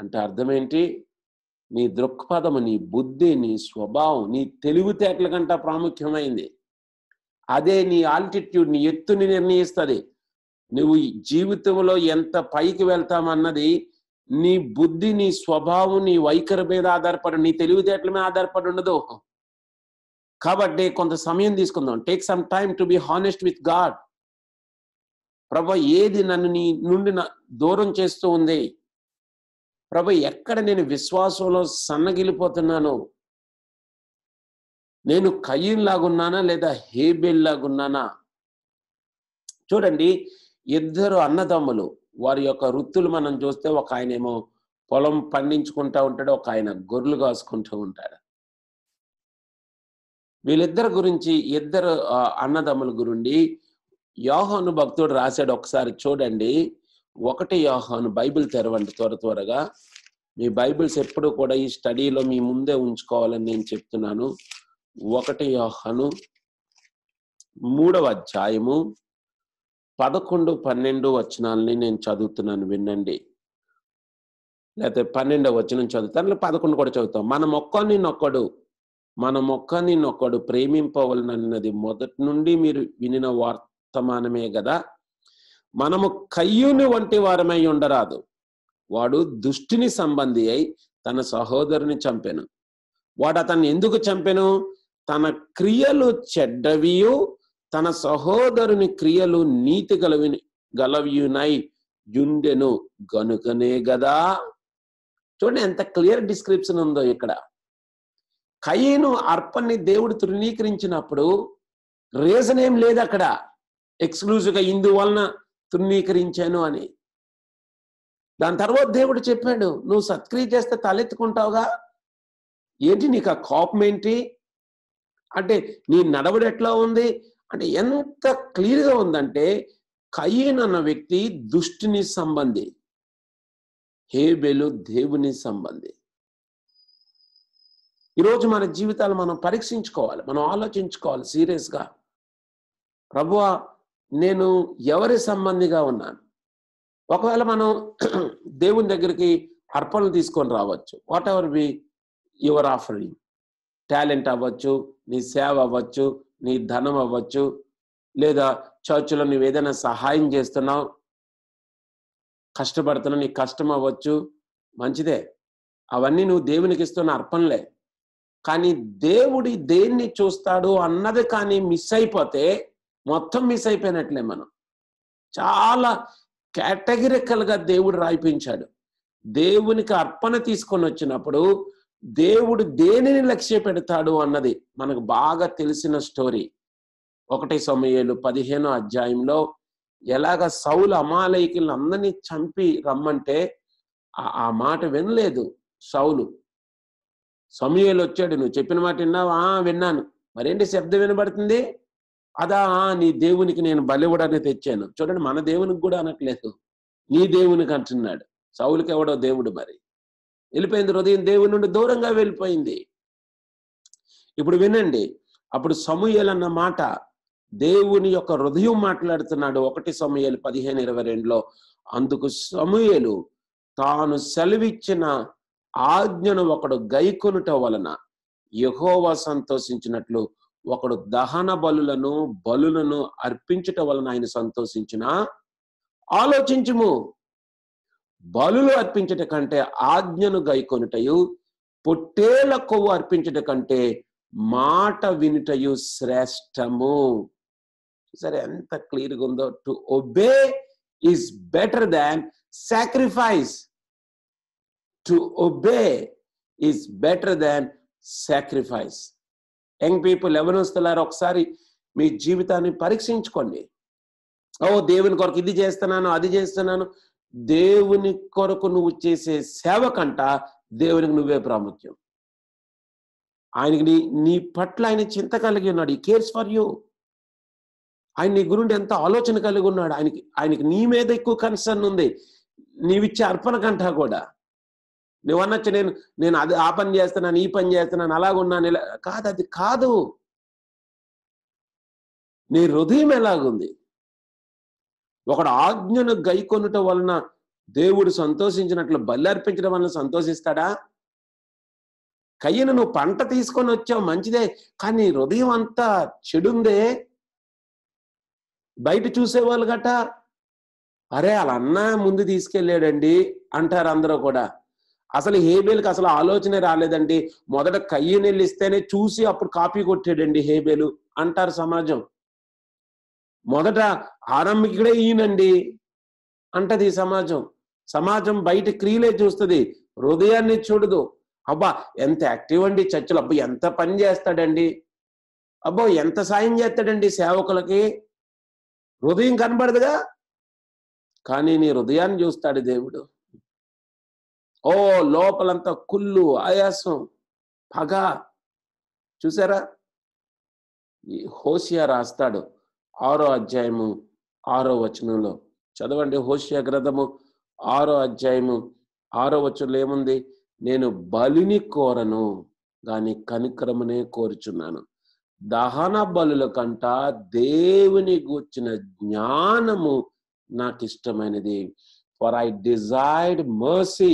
అంటే అర్థమేంటి నీ దృక్పథము నీ బుద్ధి నీ స్వభావం నీ తెలివితేటల కంట ప్రాముఖ్యమైంది అదే నీ ఆల్టిట్యూడ్ నీ ఎత్తుని నిర్ణయిస్తుంది నువ్వు జీవితంలో ఎంత పైకి వెళ్తామన్నది నీ బుద్ధి నీ స్వభావం నీ వైఖరి మీద ఆధారపడి నీ తెలివితేటల మీద ఆధారపడి ఉండదు కాబట్టి కొంత సమయం తీసుకుందాం take some time to be honest with God ప్రభా ఏది నన్ను నీ నుండి దూరం చేస్తూ ఉంది ప్రభు ఎక్కడ నేను విశ్వాసంలో సన్నగిలిపోతున్నాను నేను లాగున్నానా లేదా లాగున్నానా చూడండి ఇద్దరు అన్నదమ్ములు వారి యొక్క వృత్తులు మనం చూస్తే ఒక ఆయన ఏమో పొలం పండించుకుంటా ఉంటాడు ఒక ఆయన గొర్రెలు కాసుకుంటూ ఉంటాడు వీళ్ళిద్దరి గురించి ఇద్దరు అన్నదమ్ముల గురుండి యోహోను భక్తుడు రాశాడు ఒకసారి చూడండి ఒకటి యోహాను బైబిల్ తెరవండి త్వర త్వరగా మీ బైబిల్స్ ఎప్పుడు కూడా ఈ స్టడీలో మీ ముందే ఉంచుకోవాలని నేను చెప్తున్నాను ఒకటి యోహాను మూడవ అధ్యాయము పదకొండు పన్నెండు వచనాలని నేను చదువుతున్నాను వినండి లేకపోతే పన్నెండవ వచనం చదువుతాను పదకొండు కూడా చదువుతాం మన మొక్కని నొక్కడు మన మొక్కని నొక్కడు ప్రేమింపవలనన్నది మొదటి నుండి మీరు వినిన వర్తమానమే కదా మనము కయ్యూని వంటి వారమై ఉండరాదు వాడు దుష్టిని సంబంధి అయి తన సహోదరుని చంపెను వాడు అతన్ని ఎందుకు చంపెను తన క్రియలు చెడ్డవియు తన సహోదరుని క్రియలు నీతి గలవి గలవియునై యుండెను గనుకనే గదా చూడండి ఎంత క్లియర్ డిస్క్రిప్షన్ ఉందో ఇక్కడ కయ్యను అర్పణ్ణి దేవుడు తృణీకరించినప్పుడు రీజన్ ఏం లేదు అక్కడ ఎక్స్క్లూజివ్గా ఇందువలన తృణీకరించాను అని దాని తర్వాత దేవుడు చెప్పాడు నువ్వు సత్క్రియ చేస్తే తలెత్తుకుంటావుగా ఏంటి నీకు ఆ కోపం ఏంటి అంటే నీ నడవడు ఎట్లా ఉంది అంటే ఎంత క్లియర్గా ఉందంటే కయ్యన్ అన్న వ్యక్తి దుష్టిని సంబంధి హేబెలు దేవుని సంబంధి ఈరోజు మన జీవితాలు మనం పరీక్షించుకోవాలి మనం ఆలోచించుకోవాలి సీరియస్గా ప్రభువా నేను ఎవరి సంబంధిగా ఉన్నాను ఒకవేళ మనం దేవుని దగ్గరికి అర్పణలు తీసుకొని రావచ్చు whatever be your offering talent అవ్వచ్చు నీ సేవ అవ్వచ్చు నీ ధనం అవ్వచ్చు లేదా చర్చిలో నువ్వు ఏదైనా సహాయం చేస్తున్నావు కష్టపడుతున్నావు నీ కష్టం అవ్వచ్చు మంచిదే అవన్నీ నువ్వు దేవునికి ఇస్తున్న అర్పణలే కానీ దేవుడి దేన్ని చూస్తాడు అన్నది కానీ మిస్ అయిపోతే మొత్తం మిస్ అయిపోయినట్లే మనం చాలా కేటగిరికల్గా దేవుడు రాయిపించాడు దేవునికి అర్పణ తీసుకొని వచ్చినప్పుడు దేవుడు దేనిని లక్ష్య పెడతాడు అన్నది మనకు బాగా తెలిసిన స్టోరీ ఒకటి సమయాలు పదిహేనో అధ్యాయంలో ఎలాగ సౌలు అమాలయకులను అందరినీ చంపి రమ్మంటే ఆ మాట వినలేదు సౌలు సమయాలు వచ్చాడు నువ్వు చెప్పిన మాట విన్నావా విన్నాను మరేంటి శబ్దం వినబడుతుంది అదా నీ దేవునికి నేను బలివుడని తెచ్చాను చూడండి మన దేవునికి కూడా అనట్లేదు నీ దేవునికి అంటున్నాడు సౌలికి ఎవడో దేవుడు మరి వెళ్ళిపోయింది హృదయం దేవుని నుండి దూరంగా వెళ్ళిపోయింది ఇప్పుడు వినండి అప్పుడు సమూహలు అన్న మాట దేవుని యొక్క హృదయం మాట్లాడుతున్నాడు ఒకటి సమూహలు పదిహేను ఇరవై రెండులో అందుకు సమూహలు తాను సెలవిచ్చిన ఆజ్ఞను ఒకడు గైకొనుట వలన యహోవా సంతోషించినట్లు ఒకడు దహన బలులను బలులను అర్పించటం వలన ఆయన సంతోషించిన ఆలోచించుము బలులు అర్పించట కంటే ఆజ్ఞను గైకొనుటయు పొట్టేల కొవ్వు అర్పించట కంటే మాట వినుటయు శ్రేష్టము సరే ఎంత క్లియర్గా ఉందో to obey is better than sacrifice to obey is better than sacrifice young people ఎవరు వస్తున్నారు ఒకసారి మీ జీవితాన్ని పరీక్షించుకోండి ఓ దేవుని కొరకు ఇది చేస్తున్నాను అది చేస్తున్నాను దేవుని కొరకు నువ్వు చేసే సేవ కంట దేవునికి నువ్వే ప్రాముఖ్యం ఆయనకి నీ నీ పట్ల ఆయన చింత కలిగి ఉన్నాడు ఈ కేర్స్ ఫర్ యూ ఆయన నీ గురుండి ఎంత ఆలోచన కలిగి ఉన్నాడు ఆయనకి ఆయనకి నీ మీద ఎక్కువ కన్సర్న్ ఉంది నీవిచ్చే అర్పణ కంటా కూడా అనొచ్చు నేను నేను అది ఆ పని చేస్తున్నాను ఈ పని చేస్తున్నాను అలాగున్నాను ఇలా కాదు అది కాదు నీ హృదయం ఎలాగుంది ఒకడు ఆజ్ఞను గైకొనుట వలన దేవుడు సంతోషించినట్లు బలి అర్పించడం వలన సంతోషిస్తాడా కయ్యను నువ్వు పంట తీసుకొని వచ్చావు మంచిదే కానీ హృదయం అంతా చెడుందే బయట చూసేవాళ్ళు గట అరే అలా అన్నా ముందు తీసుకెళ్ళాడండి అంటారు అందరూ కూడా అసలు హేబేల్కి అసలు ఆలోచనే రాలేదండి మొదట కయ్య నెల్లిస్తేనే చూసి అప్పుడు కాపీ కొట్టాడండి హేబేలు అంటారు సమాజం మొదట ఆరంభికుడే ఈయనండి అంటది సమాజం సమాజం బయట క్రియలే చూస్తుంది హృదయాన్ని చూడదు అబ్బా ఎంత యాక్టివ్ అండి చర్చలు అబ్బా ఎంత పని చేస్తాడండి అబ్బో ఎంత సాయం చేస్తాడండి సేవకులకి హృదయం కనబడదుగా కానీ నీ హృదయాన్ని చూస్తాడు దేవుడు ఓ లోపలంతా కుళ్ళు ఆయాసం పగ చూసారా హోషియా రాస్తాడు ఆరో అధ్యాయము ఆరో వచనంలో చదవండి హోషియా గ్రంథము ఆరో అధ్యాయము ఆరో వచనంలో ఏముంది నేను బలిని కోరను దాని కనిక్రమనే కోరుచున్నాను దహన బలుల కంట దేవుని గూర్చిన జ్ఞానము నాకు ఇష్టమైనది for I desired mercy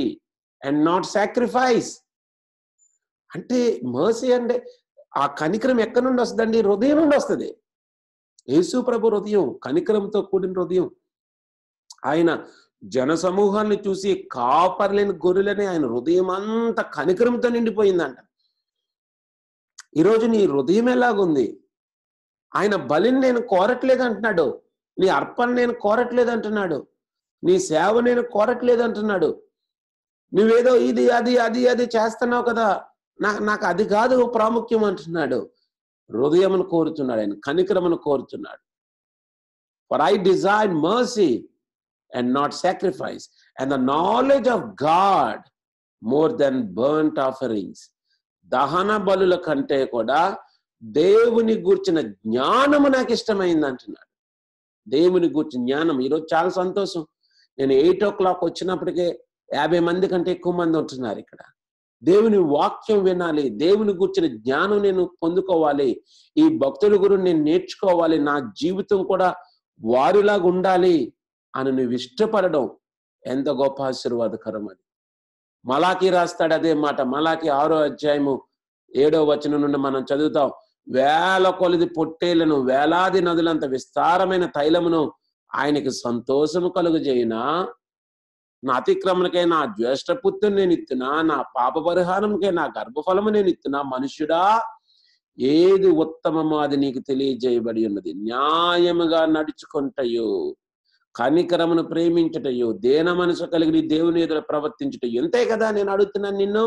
and not sacrifice అంటే మర్సీ అంటే ఆ కనికరం ఎక్కడి నుండి వస్తుందండి హృదయం నుండి వస్తుంది యేసు ప్రభు హృదయం కనికరంతో కూడిన హృదయం ఆయన జన సమూహాన్ని చూసి కాపర్లేని గొర్రెలని ఆయన హృదయం అంతా కనికరంతో నిండిపోయిందంట ఈరోజు నీ హృదయం ఎలాగుంది ఆయన బలిని నేను కోరట్లేదు అంటున్నాడు నీ అర్పణ నేను కోరట్లేదు అంటున్నాడు నీ సేవ నేను కోరట్లేదు అంటున్నాడు నువ్వేదో ఇది అది అది అది చేస్తున్నావు కదా నాకు నాకు అది కాదు ప్రాముఖ్యం అంటున్నాడు హృదయమును కోరుచున్నాడు ఆయన కనికరమును కోరుచున్నాడు for I desire mercy and not sacrifice and the knowledge of God more than burnt offerings దహన బలుల కంటే కూడా దేవుని గూర్చిన జ్ఞానము నాకు ఇష్టమైంది అంటున్నాడు దేవుని గూర్చిన జ్ఞానం ఈరోజు చాలా సంతోషం నేను ఎయిట్ ఓ క్లాక్ వచ్చినప్పటికే యాభై మంది కంటే ఎక్కువ మంది ఉంటున్నారు ఇక్కడ దేవుని వాక్యం వినాలి దేవుని గురించిన జ్ఞానం నేను పొందుకోవాలి ఈ భక్తుల గురించి నేను నేర్చుకోవాలి నా జీవితం కూడా వారిలాగా ఉండాలి అని నువ్వు ఇష్టపడడం ఎంత గొప్ప ఆశీర్వాదకరం అది మలాకి రాస్తాడు అదే మాట మలాకి ఆరో అధ్యాయము ఏడో వచనం నుండి మనం చదువుతాం వేల కొలది పొట్టేళ్లను వేలాది నదులంత విస్తారమైన తైలమును ఆయనకి సంతోషము కలుగజేయినా నా అతిక్రమణకై నా పుత్రుని నేను ఇస్తున్నా నా పాప పరిహారంకై నా గర్భఫలము నేను ఇస్తున్నా మనుషుడా ఏది ఉత్తమమో అది నీకు తెలియజేయబడి ఉన్నది న్యాయముగా నడుచుకుంటయో కనికరమును ప్రేమించటయో దేన మనసు కలిగిన దేవుని ఎదురు ప్రవర్తించట ఎంతే కదా నేను అడుగుతున్నాను నిన్ను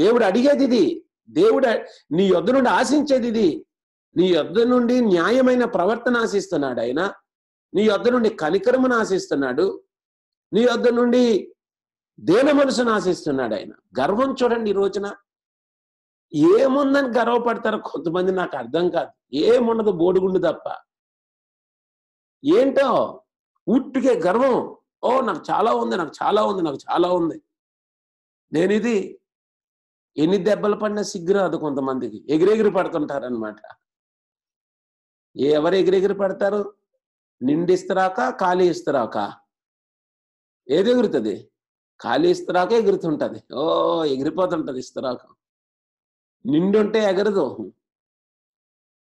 దేవుడు అడిగేది ఇది దేవుడు నీ యొద్ నుండి ఆశించేది ఇది నీ యొద్ నుండి న్యాయమైన ప్రవర్తన ఆశిస్తున్నాడు ఆయన నీ యొద్ నుండి కనికరమును ఆశిస్తున్నాడు నీ వద్ద నుండి దేన మనసును ఆశిస్తున్నాడు ఆయన గర్వం చూడండి ఈ రోజున ఏముందని గర్వపడతారు కొంతమంది నాకు అర్థం కాదు ఏముండదు బోడిగుండు తప్ప ఏంటో ఉట్టుకే గర్వం ఓ నాకు చాలా ఉంది నాకు చాలా ఉంది నాకు చాలా ఉంది నేను ఇది ఎన్ని దెబ్బలు పడినా సిగ్గురాదు కొంతమందికి ఎగిరెగిరి పడుతుంటారనమాట ఎవరు ఎగిరెగిరి పడతారు నిండిస్తారాక ఖాళీ ఇస్తారాక ఏది ఎగురుతుంది ఖాళీ ఇస్తరాకే ఎగురుతుంటుంది ఓ ఎగిరిపోతుంటుంది ఇస్తరాకు నిండుంటే ఎగరదు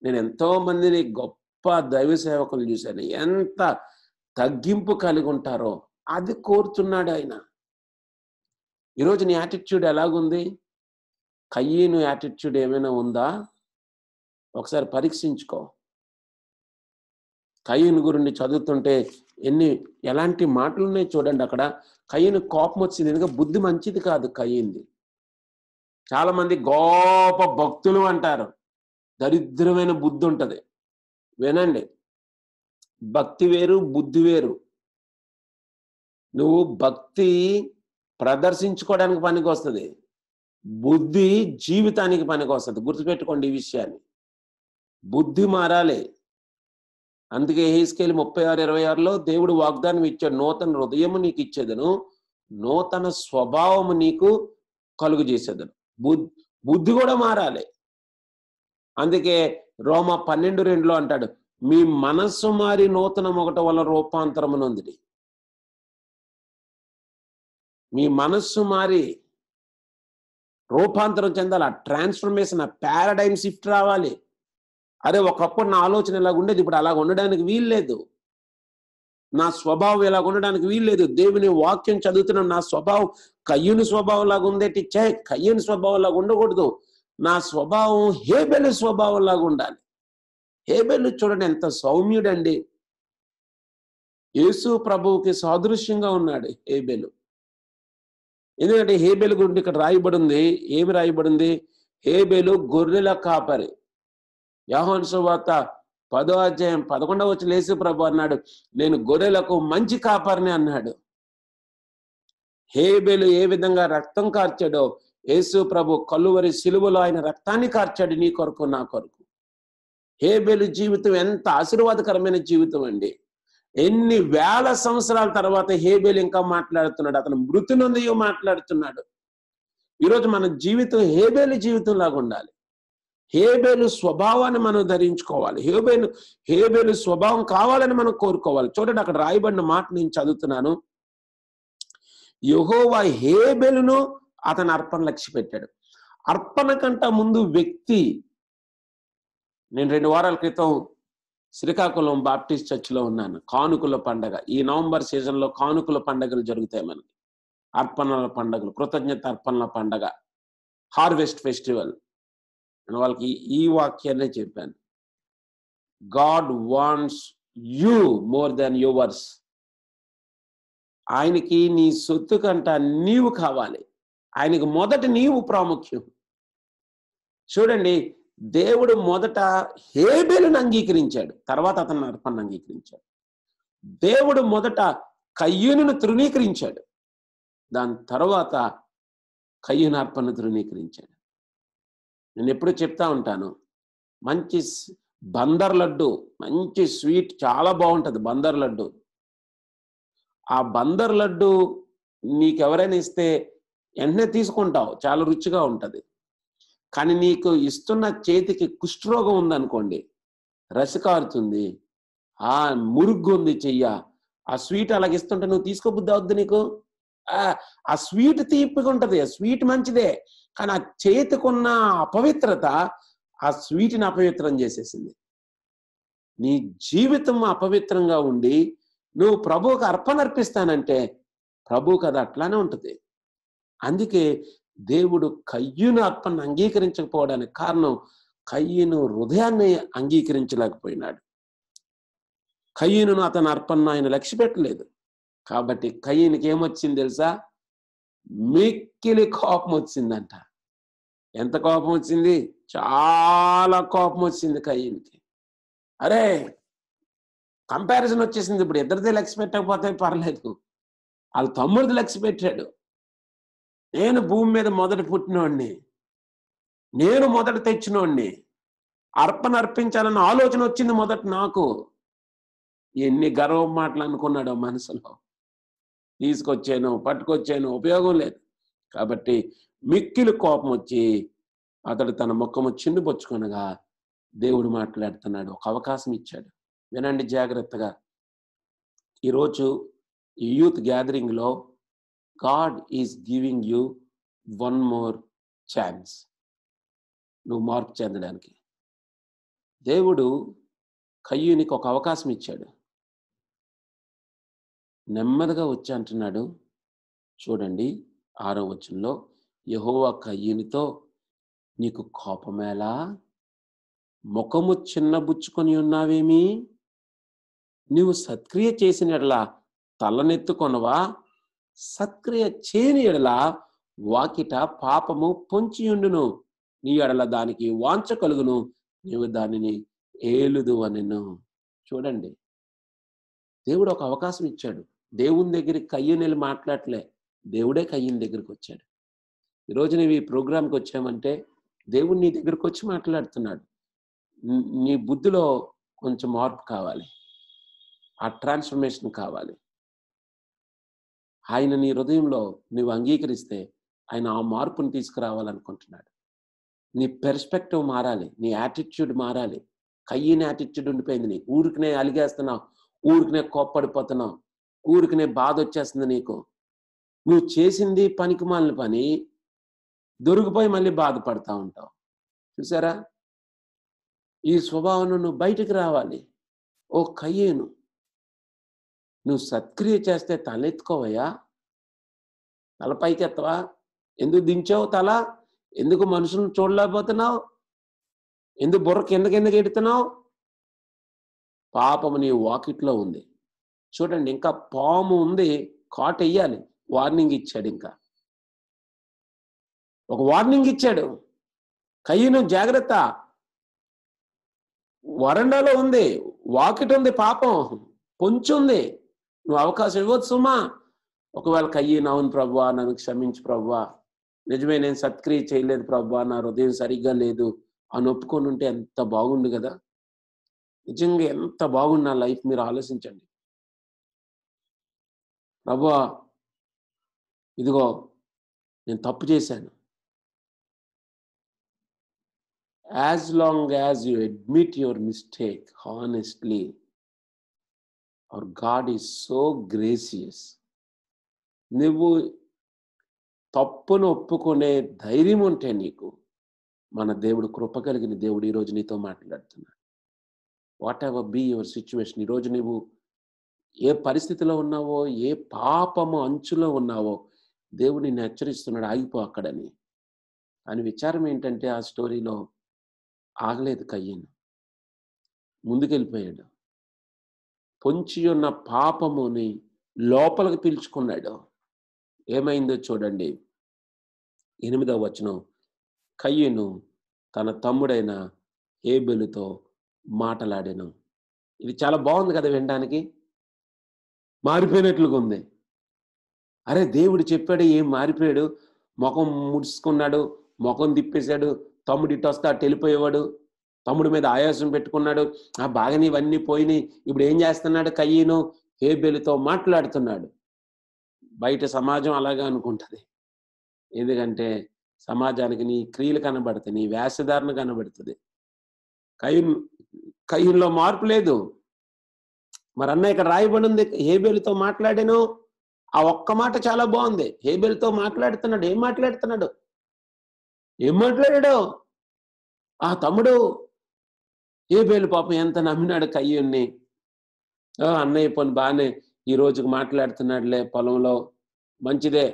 నేను ఎంతో మందిని గొప్ప దైవ సేవకులు చూశాను ఎంత తగ్గింపు కలిగి ఉంటారో అది కోరుతున్నాడు ఆయన ఈరోజు నీ యాటిట్యూడ్ ఎలాగుంది కయ్యను యాటిట్యూడ్ ఏమైనా ఉందా ఒకసారి పరీక్షించుకో కయ్యను గురించి చదువుతుంటే ఎన్ని ఎలాంటి మాటలు ఉన్నాయి చూడండి అక్కడ కయ్యను కోపం వచ్చింది ఎందుకంటే బుద్ధి మంచిది కాదు కయ్యింది చాలా మంది గొప్ప భక్తులు అంటారు దరిద్రమైన బుద్ధి ఉంటుంది వినండి భక్తి వేరు బుద్ధి వేరు నువ్వు భక్తి ప్రదర్శించుకోవడానికి పనికి వస్తుంది బుద్ధి జీవితానికి పనికి వస్తుంది గుర్తుపెట్టుకోండి ఈ విషయాన్ని బుద్ధి మారాలి అందుకే హేస్కేల్ ముప్పై ఆరు ఇరవై ఆరులో దేవుడు వాగ్దానం ఇచ్చాడు నూతన హృదయము నీకు ఇచ్చేదను నూతన స్వభావము నీకు కలుగు చేసేదను బుద్ధి కూడా మారాలి అందుకే రోమ పన్నెండు రెండులో అంటాడు మీ మనస్సు మారి నూతన ఒకట వల్ల రూపాంతరమునంది మీ మనస్సు మారి రూపాంతరం చెందాలి ఆ ట్రాన్స్ఫర్మేషన్ ఆ పారాడైమ్ షిఫ్ట్ రావాలి అరే ఒకప్పుడు నా ఆలోచన ఇలాగ ఉండేది ఇప్పుడు అలాగ ఉండడానికి వీల్లేదు నా స్వభావం ఇలా ఉండడానికి వీల్లేదు దేవుని వాక్యం చదువుతున్నాం నా స్వభావం కయ్యని స్వభావం లాగా ఉందేటి చే కయ్యని స్వభావం లాగా ఉండకూడదు నా స్వభావం హేబెలు స్వభావం లాగా ఉండాలి హేబెలు చూడండి ఎంత సౌమ్యుడండి యేసు ప్రభువుకి సాదృశ్యంగా ఉన్నాడు హేబెలు ఎందుకంటే హేబెలు గురించి ఇక్కడ రాయబడింది ఏమి రాయబడింది హేబెలు గొర్రెల కాపరి యాహోన్ శువార్త పదో అధ్యాయం పదకొండవ వచ్చి లేసు ప్రభు అన్నాడు నేను గొర్రెలకు మంచి కాపరిని అన్నాడు హేబేలు ఏ విధంగా రక్తం కార్చాడో యేసు ప్రభు కలువరి సిలువలో ఆయన రక్తాన్ని కార్చాడు నీ కొరకు నా కొరకు హేబేలు జీవితం ఎంత ఆశీర్వాదకరమైన జీవితం అండి ఎన్ని వేల సంవత్సరాల తర్వాత హేబేలు ఇంకా మాట్లాడుతున్నాడు అతను మృతునందు మాట్లాడుతున్నాడు ఈరోజు మన జీవితం హేబేలు జీవితం లాగా ఉండాలి హేబేలు స్వభావాన్ని మనం ధరించుకోవాలి హేబేలు హేబేలు స్వభావం కావాలని మనం కోరుకోవాలి చూడండి అక్కడ రాయబడిన మాట నేను చదువుతున్నాను యహోవా హేబెలును అతను అర్పణ లక్ష్య పెట్టాడు అర్పణ కంట ముందు వ్యక్తి నేను రెండు వారాల క్రితం శ్రీకాకుళం బాప్టిస్ట్ చర్చిలో ఉన్నాను కానుకల పండగ ఈ నవంబర్ సీజన్లో కానుకల పండగలు జరుగుతాయి మనకి అర్పణల పండగలు కృతజ్ఞత అర్పణల పండగ హార్వెస్ట్ ఫెస్టివల్ నేను వాళ్ళకి ఈ వాక్యాన్నే చెప్పాను God wants you more than yours ఆయనకి నీ సొత్తు కంట నీవు కావాలి ఆయనకి మొదట నీవు ప్రాముఖ్యం చూడండి దేవుడు మొదట హేబేలును అంగీకరించాడు తర్వాత అతను అర్పణ అంగీకరించాడు దేవుడు మొదట కయ్యూను తృణీకరించాడు దాని తర్వాత కయ్యూను అర్పణ తృణీకరించాడు నేను ఎప్పుడూ చెప్తా ఉంటాను మంచి బందర్ లడ్డు మంచి స్వీట్ చాలా బాగుంటుంది బందర్ లడ్డు ఆ బందర్ లడ్డు నీకెవరైనా ఇస్తే వెంటనే తీసుకుంటావు చాలా రుచిగా ఉంటుంది కానీ నీకు ఇస్తున్న చేతికి కుష్ఠరోగం ఉందనుకోండి రసికారుతుంది ఆ మురుగ్గు ఉంది చెయ్య ఆ స్వీట్ అలాగిస్తుంటే నువ్వు తీసుకోబుద్ది అవుద్ది నీకు ఆ స్వీట్ తీపిగా ఉంటది స్వీట్ మంచిదే కానీ ఆ చేతికున్న అపవిత్రత ఆ స్వీట్ని అపవిత్రం చేసేసింది నీ జీవితం అపవిత్రంగా ఉండి నువ్వు ప్రభువుకు అర్పణ అర్పిస్తానంటే ప్రభు కదా అట్లానే ఉంటుంది అందుకే దేవుడు కయ్యును అర్పణ అంగీకరించకపోవడానికి కారణం కయ్యను హృదయాన్ని అంగీకరించలేకపోయినాడు కయ్యను అతను అర్పణ ఆయన లక్ష్య పెట్టలేదు కాబట్టి కయ్యనికి ఏమొచ్చింది తెలుసా మిక్కిలి కోపం వచ్చిందంట ఎంత కోపం వచ్చింది చాలా కోపం వచ్చింది కయ్యనికి అరే కంపారిజన్ వచ్చేసింది ఇప్పుడు ఇద్దరిది లెక్స్ పెట్టకపోతే పర్లేదు వాళ్ళ తమ్ముడిది లెక్స్ పెట్టాడు నేను భూమి మీద మొదట పుట్టినోడిని నేను మొదట తెచ్చినోడిని అర్పణ అర్పించాలన్న ఆలోచన వచ్చింది మొదట నాకు ఎన్ని గర్వం మాటలు అనుకున్నాడో మనసులో తీసుకొచ్చాను పట్టుకొచ్చాను ఉపయోగం లేదు కాబట్టి మిక్కిలి కోపం వచ్చి అతడు తన ముఖము చిన్నుపొచ్చుకొనగా దేవుడు మాట్లాడుతున్నాడు ఒక అవకాశం ఇచ్చాడు వినండి జాగ్రత్తగా ఈరోజు ఈ యూత్ గ్యాదరింగ్లో God is giving you one more chance నువ్వు మార్పు చెందడానికి దేవుడు కయ్యూనికి ఒక అవకాశం ఇచ్చాడు నెమ్మదిగా వచ్చి అంటున్నాడు చూడండి ఆరో వచనంలో యహోవా కయ్యనితో నీకు కోపమేలా ముఖము చిన్నబుచ్చుకొని ఉన్నావేమి నీవు సత్క్రియ చేసిన ఎడలా తలనెత్తుకొనవా సత్క్రియ చేయని ఎడలా వాకిట పాపము పొంచియుండును నీ ఎడల దానికి వాంచ కలుగును నీవు దానిని ఏలుదు అనెను చూడండి దేవుడు ఒక అవకాశం ఇచ్చాడు దేవుని దగ్గరికి కయ్యనెళ్ళి మాట్లాడలే దేవుడే కయ్యని దగ్గరికి వచ్చాడు ఈరోజు నువ్వు ఈ ప్రోగ్రాంకి వచ్చామంటే దేవుడు నీ దగ్గరికి వచ్చి మాట్లాడుతున్నాడు నీ బుద్ధిలో కొంచెం మార్పు కావాలి ఆ ట్రాన్స్ఫర్మేషన్ కావాలి ఆయన నీ హృదయంలో నువ్వు అంగీకరిస్తే ఆయన ఆ మార్పును తీసుకురావాలనుకుంటున్నాడు నీ పెర్స్పెక్టివ్ మారాలి నీ యాటిట్యూడ్ మారాలి కయ్యని యాటిట్యూడ్ ఉండిపోయింది నీ ఊరికినే అలిగేస్తున్నావు ఊరికినే కోప్పడిపోతున్నావు ఊరికనే బాధ వచ్చేస్తుంది నీకు నువ్వు చేసింది పనికి మాలిన పని దొరికిపోయి మళ్ళీ బాధపడతా ఉంటావు చూసారా ఈ స్వభావం నువ్వు బయటకు రావాలి ఓ కయ్యేను నువ్వు సత్క్రియ చేస్తే తలెత్తుకోవయా తల పైకెత్తవా ఎందుకు దించావు తల ఎందుకు మనుషులను చూడలేకపోతున్నావు ఎందుకు బుర్ర కింద కిందకి ఎడుతున్నావు పాపము నీ వాకిట్లో ఉంది చూడండి ఇంకా పాము ఉంది కాట్ వేయాలి వార్నింగ్ ఇచ్చాడు ఇంకా ఒక వార్నింగ్ ఇచ్చాడు కయ్యను జాగ్రత్త వరండాలో ఉంది వాకిట్ ఉంది పాపం ఉంది నువ్వు అవకాశం ఇవ్వచ్చు సుమా ఒకవేళ కయ్యి నవ్వును ప్రవ్వా నన్ను క్షమించు ప్రవ్వా నిజమే నేను సత్క్రియ చేయలేదు ప్రవ్వా నా హృదయం సరిగ్గా లేదు అని ఒప్పుకొని ఉంటే ఎంత బాగుండు కదా నిజంగా ఎంత బాగుండు నా లైఫ్ మీరు ఆలోచించండి ప్రభా ఇదిగో నేను తప్పు చేశాను as long as you admit your mistake honestly our God is so gracious నువ్వు తప్పును ఒప్పుకునే ధైర్యం ఉంటే నీకు మన దేవుడు కృప కలిగిన దేవుడు ఈరోజు నీతో మాట్లాడుతున్నాడు whatever be your situation ఈరోజు నువ్వు ఏ పరిస్థితిలో ఉన్నావో ఏ పాపము అంచులో ఉన్నావో దేవుడు నిన్ను హెచ్చరిస్తున్నాడు ఆగిపో అక్కడని అని విచారం ఏంటంటే ఆ స్టోరీలో ఆగలేదు కయ్యను ముందుకెళ్ళిపోయాడు పొంచి ఉన్న పాపముని లోపలికి పిలుచుకున్నాడు ఏమైందో చూడండి ఎనిమిదవ వచనం కయ్యను తన తమ్ముడైన ఏబెలుతో మాట్లాడాను ఇది చాలా బాగుంది కదా వినడానికి మారిపోయినట్లుగా ఉంది అరే దేవుడు చెప్పాడు ఏం మారిపోయాడు ముఖం ముడుచుకున్నాడు ముఖం తిప్పేశాడు తమ్ముడు ఇటు వస్తా వెళ్ళిపోయేవాడు తమ్ముడు మీద ఆయాసం పెట్టుకున్నాడు ఆ బాగానే ఇవన్నీ పోయినాయి ఇప్పుడు ఏం చేస్తున్నాడు కయ్యను హేబెలుతో మాట్లాడుతున్నాడు బయట సమాజం అలాగే అనుకుంటుంది ఎందుకంటే సమాజానికి నీ క్రియలు కనబడుతుంది నీ వేషధారణ కనబడుతుంది కయ్యం కయ్యంలో మార్పు లేదు మరి అన్న ఇక్కడ రాయబడి ఉంది హేబేలుతో మాట్లాడాను ఆ ఒక్క మాట చాలా బాగుంది హేబేలుతో మాట్లాడుతున్నాడు ఏం మాట్లాడుతున్నాడు ఏం మాట్లాడాడు ఆ తమ్ముడు హేబేలు పాపం ఎంత నమ్మినాడు కయ్యుణ్ణి అన్నయ్య పని బాగానే ఈ రోజుకు మాట్లాడుతున్నాడులే పొలంలో మంచిదే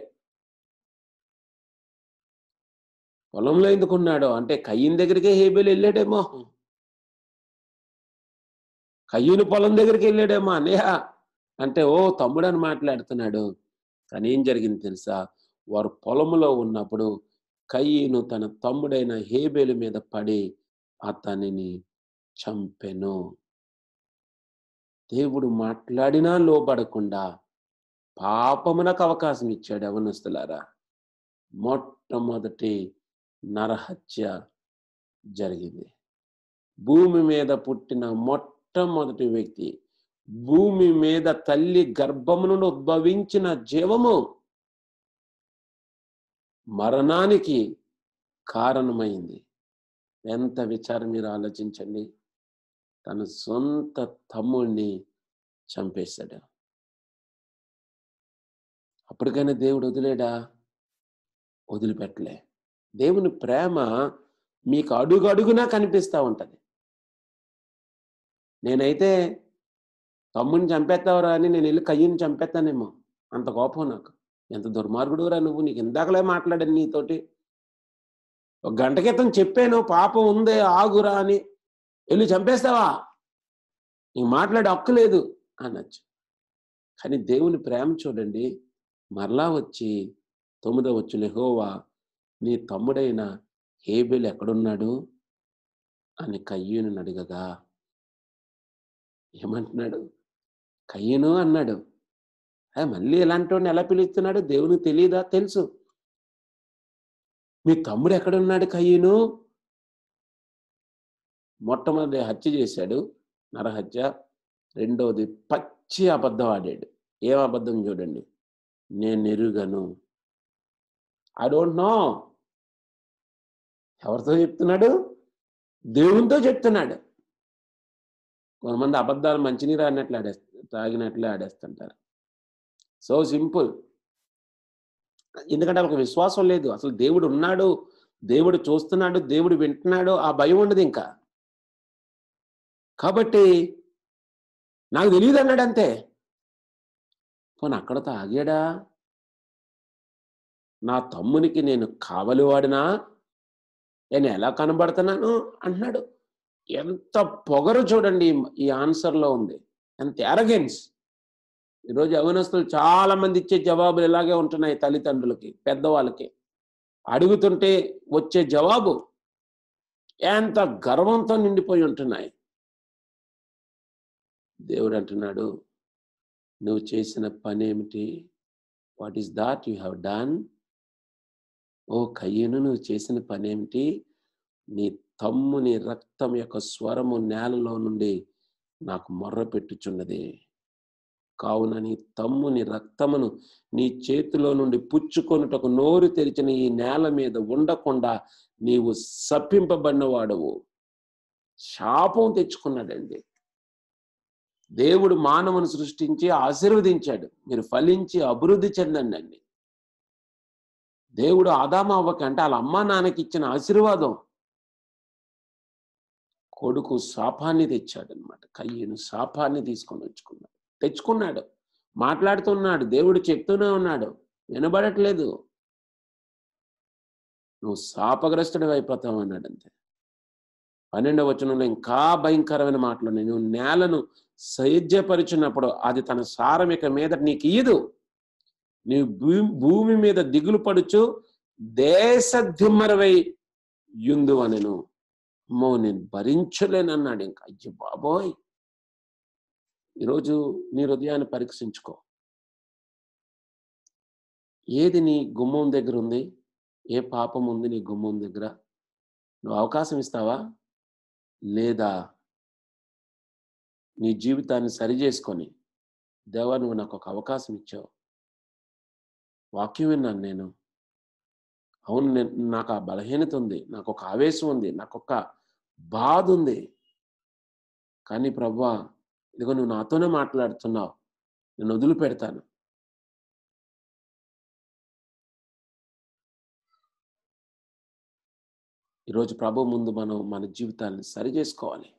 పొలంలో ఎందుకున్నాడు అంటే కయ్యిన దగ్గరికే హేబేలు వెళ్ళాడేమో కయ్యూని పొలం దగ్గరికి వెళ్ళాడేమో అన్నయ్య అంటే ఓ తమ్ముడని మాట్లాడుతున్నాడు కానీ ఏం జరిగింది తెలుసా వారు పొలంలో ఉన్నప్పుడు కయ్యను తన తమ్ముడైన హేబేలు మీద పడి అతనిని చంపెను దేవుడు మాట్లాడినా లోపడకుండా పాపమునకు అవకాశం ఇచ్చాడు అవనస్తులారా మొట్టమొదటి నరహత్య జరిగింది భూమి మీద పుట్టిన మొట్ట మొట్టమొదటి వ్యక్తి భూమి మీద తల్లి గర్భము నుండి ఉద్భవించిన జీవము మరణానికి కారణమైంది ఎంత విచారం మీరు ఆలోచించండి తన సొంత తమ్ముడిని చంపేశాడు అప్పటికైనా దేవుడు వదిలేడా వదిలిపెట్టలే దేవుని ప్రేమ మీకు అడుగు అడుగునా కనిపిస్తూ ఉంటుంది నేనైతే తమ్ముని చంపేస్తావురా అని నేను వెళ్ళి కయ్యని చంపేస్తానేమో అంత కోపం నాకు ఎంత దుర్మార్గుడురా నువ్వు నీకు ఇందాకలే మాట్లాడాను నీతోటి ఒక గంట క్రితం చెప్పాను పాపం ఉందే ఆగురా అని వెళ్ళి చంపేస్తావా నీకు మాట్లాడే అక్కలేదు అనొచ్చు కానీ దేవుని ప్రేమ చూడండి మరలా వచ్చి తొమ్మిదో వచ్చు హోవా నీ తమ్ముడైన హేబిల్ ఎక్కడున్నాడు అని కయ్యూని అడగగా ఏమంటున్నాడు కయ్యను అన్నాడు మళ్ళీ ఇలాంటి వాడిని ఎలా పిలుస్తున్నాడు దేవుని తెలియదా తెలుసు మీ తమ్ముడు ఎక్కడున్నాడు కయ్యను మొట్టమొదటి హత్య చేశాడు నరహత్య రెండవది పచ్చి అబద్ధం ఆడాడు ఏం అబద్ధం చూడండి నేను ఎరుగను ఐ డోంట్ నో ఎవరితో చెప్తున్నాడు దేవునితో చెప్తున్నాడు కొంతమంది అబద్ధాలు మంచినీరు ఆడినట్లు ఆడేస్తారు తాగినట్లే ఆడేస్తుంటారు సో సింపుల్ ఎందుకంటే వాళ్ళకి విశ్వాసం లేదు అసలు దేవుడు ఉన్నాడు దేవుడు చూస్తున్నాడు దేవుడు వింటున్నాడు ఆ భయం ఉండదు ఇంకా కాబట్టి నాకు తెలియదు అన్నాడు అంతే పోనీ అక్కడతో ఆగాడా నా తమ్మునికి నేను కావలివాడినా నేను ఎలా కనబడుతున్నాను అంటున్నాడు ఎంత పొగరు చూడండి ఈ ఆన్సర్లో ఉంది ఎంత ఎరగెన్స్ ఈరోజు అవినస్తులు చాలా మంది ఇచ్చే జవాబులు ఇలాగే ఉంటున్నాయి తల్లిదండ్రులకి పెద్దవాళ్ళకి అడుగుతుంటే వచ్చే జవాబు ఎంత గర్వంతో నిండిపోయి ఉంటున్నాయి దేవుడు అంటున్నాడు నువ్వు చేసిన పని ఏమిటి what is that you have done ఓ కయ్యను నువ్వు చేసిన పని ఏమిటి నీ తమ్ముని రక్తం యొక్క స్వరము నేలలో నుండి నాకు మొర్రపెట్టుచున్నది కావున నీ తమ్ముని రక్తమును నీ చేతిలో నుండి పుచ్చుకొనుటకు నోరు తెరిచిన ఈ నేల మీద ఉండకుండా నీవు సప్పింపబడినవాడవు శాపం తెచ్చుకున్నాడండి దేవుడు మానవుని సృష్టించి ఆశీర్వదించాడు మీరు ఫలించి అభివృద్ధి చెందండి అండి దేవుడు ఆదామావ్వకంటే వాళ్ళ అమ్మా నాన్నకి ఇచ్చిన ఆశీర్వాదం కొడుకు శాపాన్ని తెచ్చాడనమాట కయ్యను శాపాన్ని తీసుకొని వచ్చుకున్నాడు తెచ్చుకున్నాడు మాట్లాడుతున్నాడు దేవుడు చెప్తూనే ఉన్నాడు వినబడట్లేదు నువ్వు శాపగ్రస్తుడు అయిపోతావు అన్నాడు అంతే పన్నెండవ వచనంలో ఇంకా భయంకరమైన మాటలు నువ్వు నేలను సైజ్యపరిచినప్పుడు అది తన సారం ఇక మీద నీకు ఇయ్యదు నీవు భూమి మీద దిగులు పడుచు దేశ దిమ్మరవై యుందు అనెను అమ్మో నేను భరించలేనన్నాడు ఇంకా అయ్యి బాబోయ్ ఈరోజు నీ హృదయాన్ని పరీక్షించుకో ఏది నీ గుమ్మం దగ్గర ఉంది ఏ పాపం ఉంది నీ గుమ్మం దగ్గర నువ్వు అవకాశం ఇస్తావా లేదా నీ జీవితాన్ని సరిచేసుకొని దేవా నువ్వు నాకు ఒక అవకాశం ఇచ్చావు వాక్యం విన్నాను నేను అవును నాకు ఆ బలహీనత ఉంది నాకు ఒక ఆవేశం ఉంది నాకు ఒక బాధ ఉంది కానీ ప్రభా ఇదిగో నువ్వు నాతోనే మాట్లాడుతున్నావు నేను వదిలిపెడతాను ఈరోజు ప్రభు ముందు మనం మన జీవితాన్ని సరి చేసుకోవాలి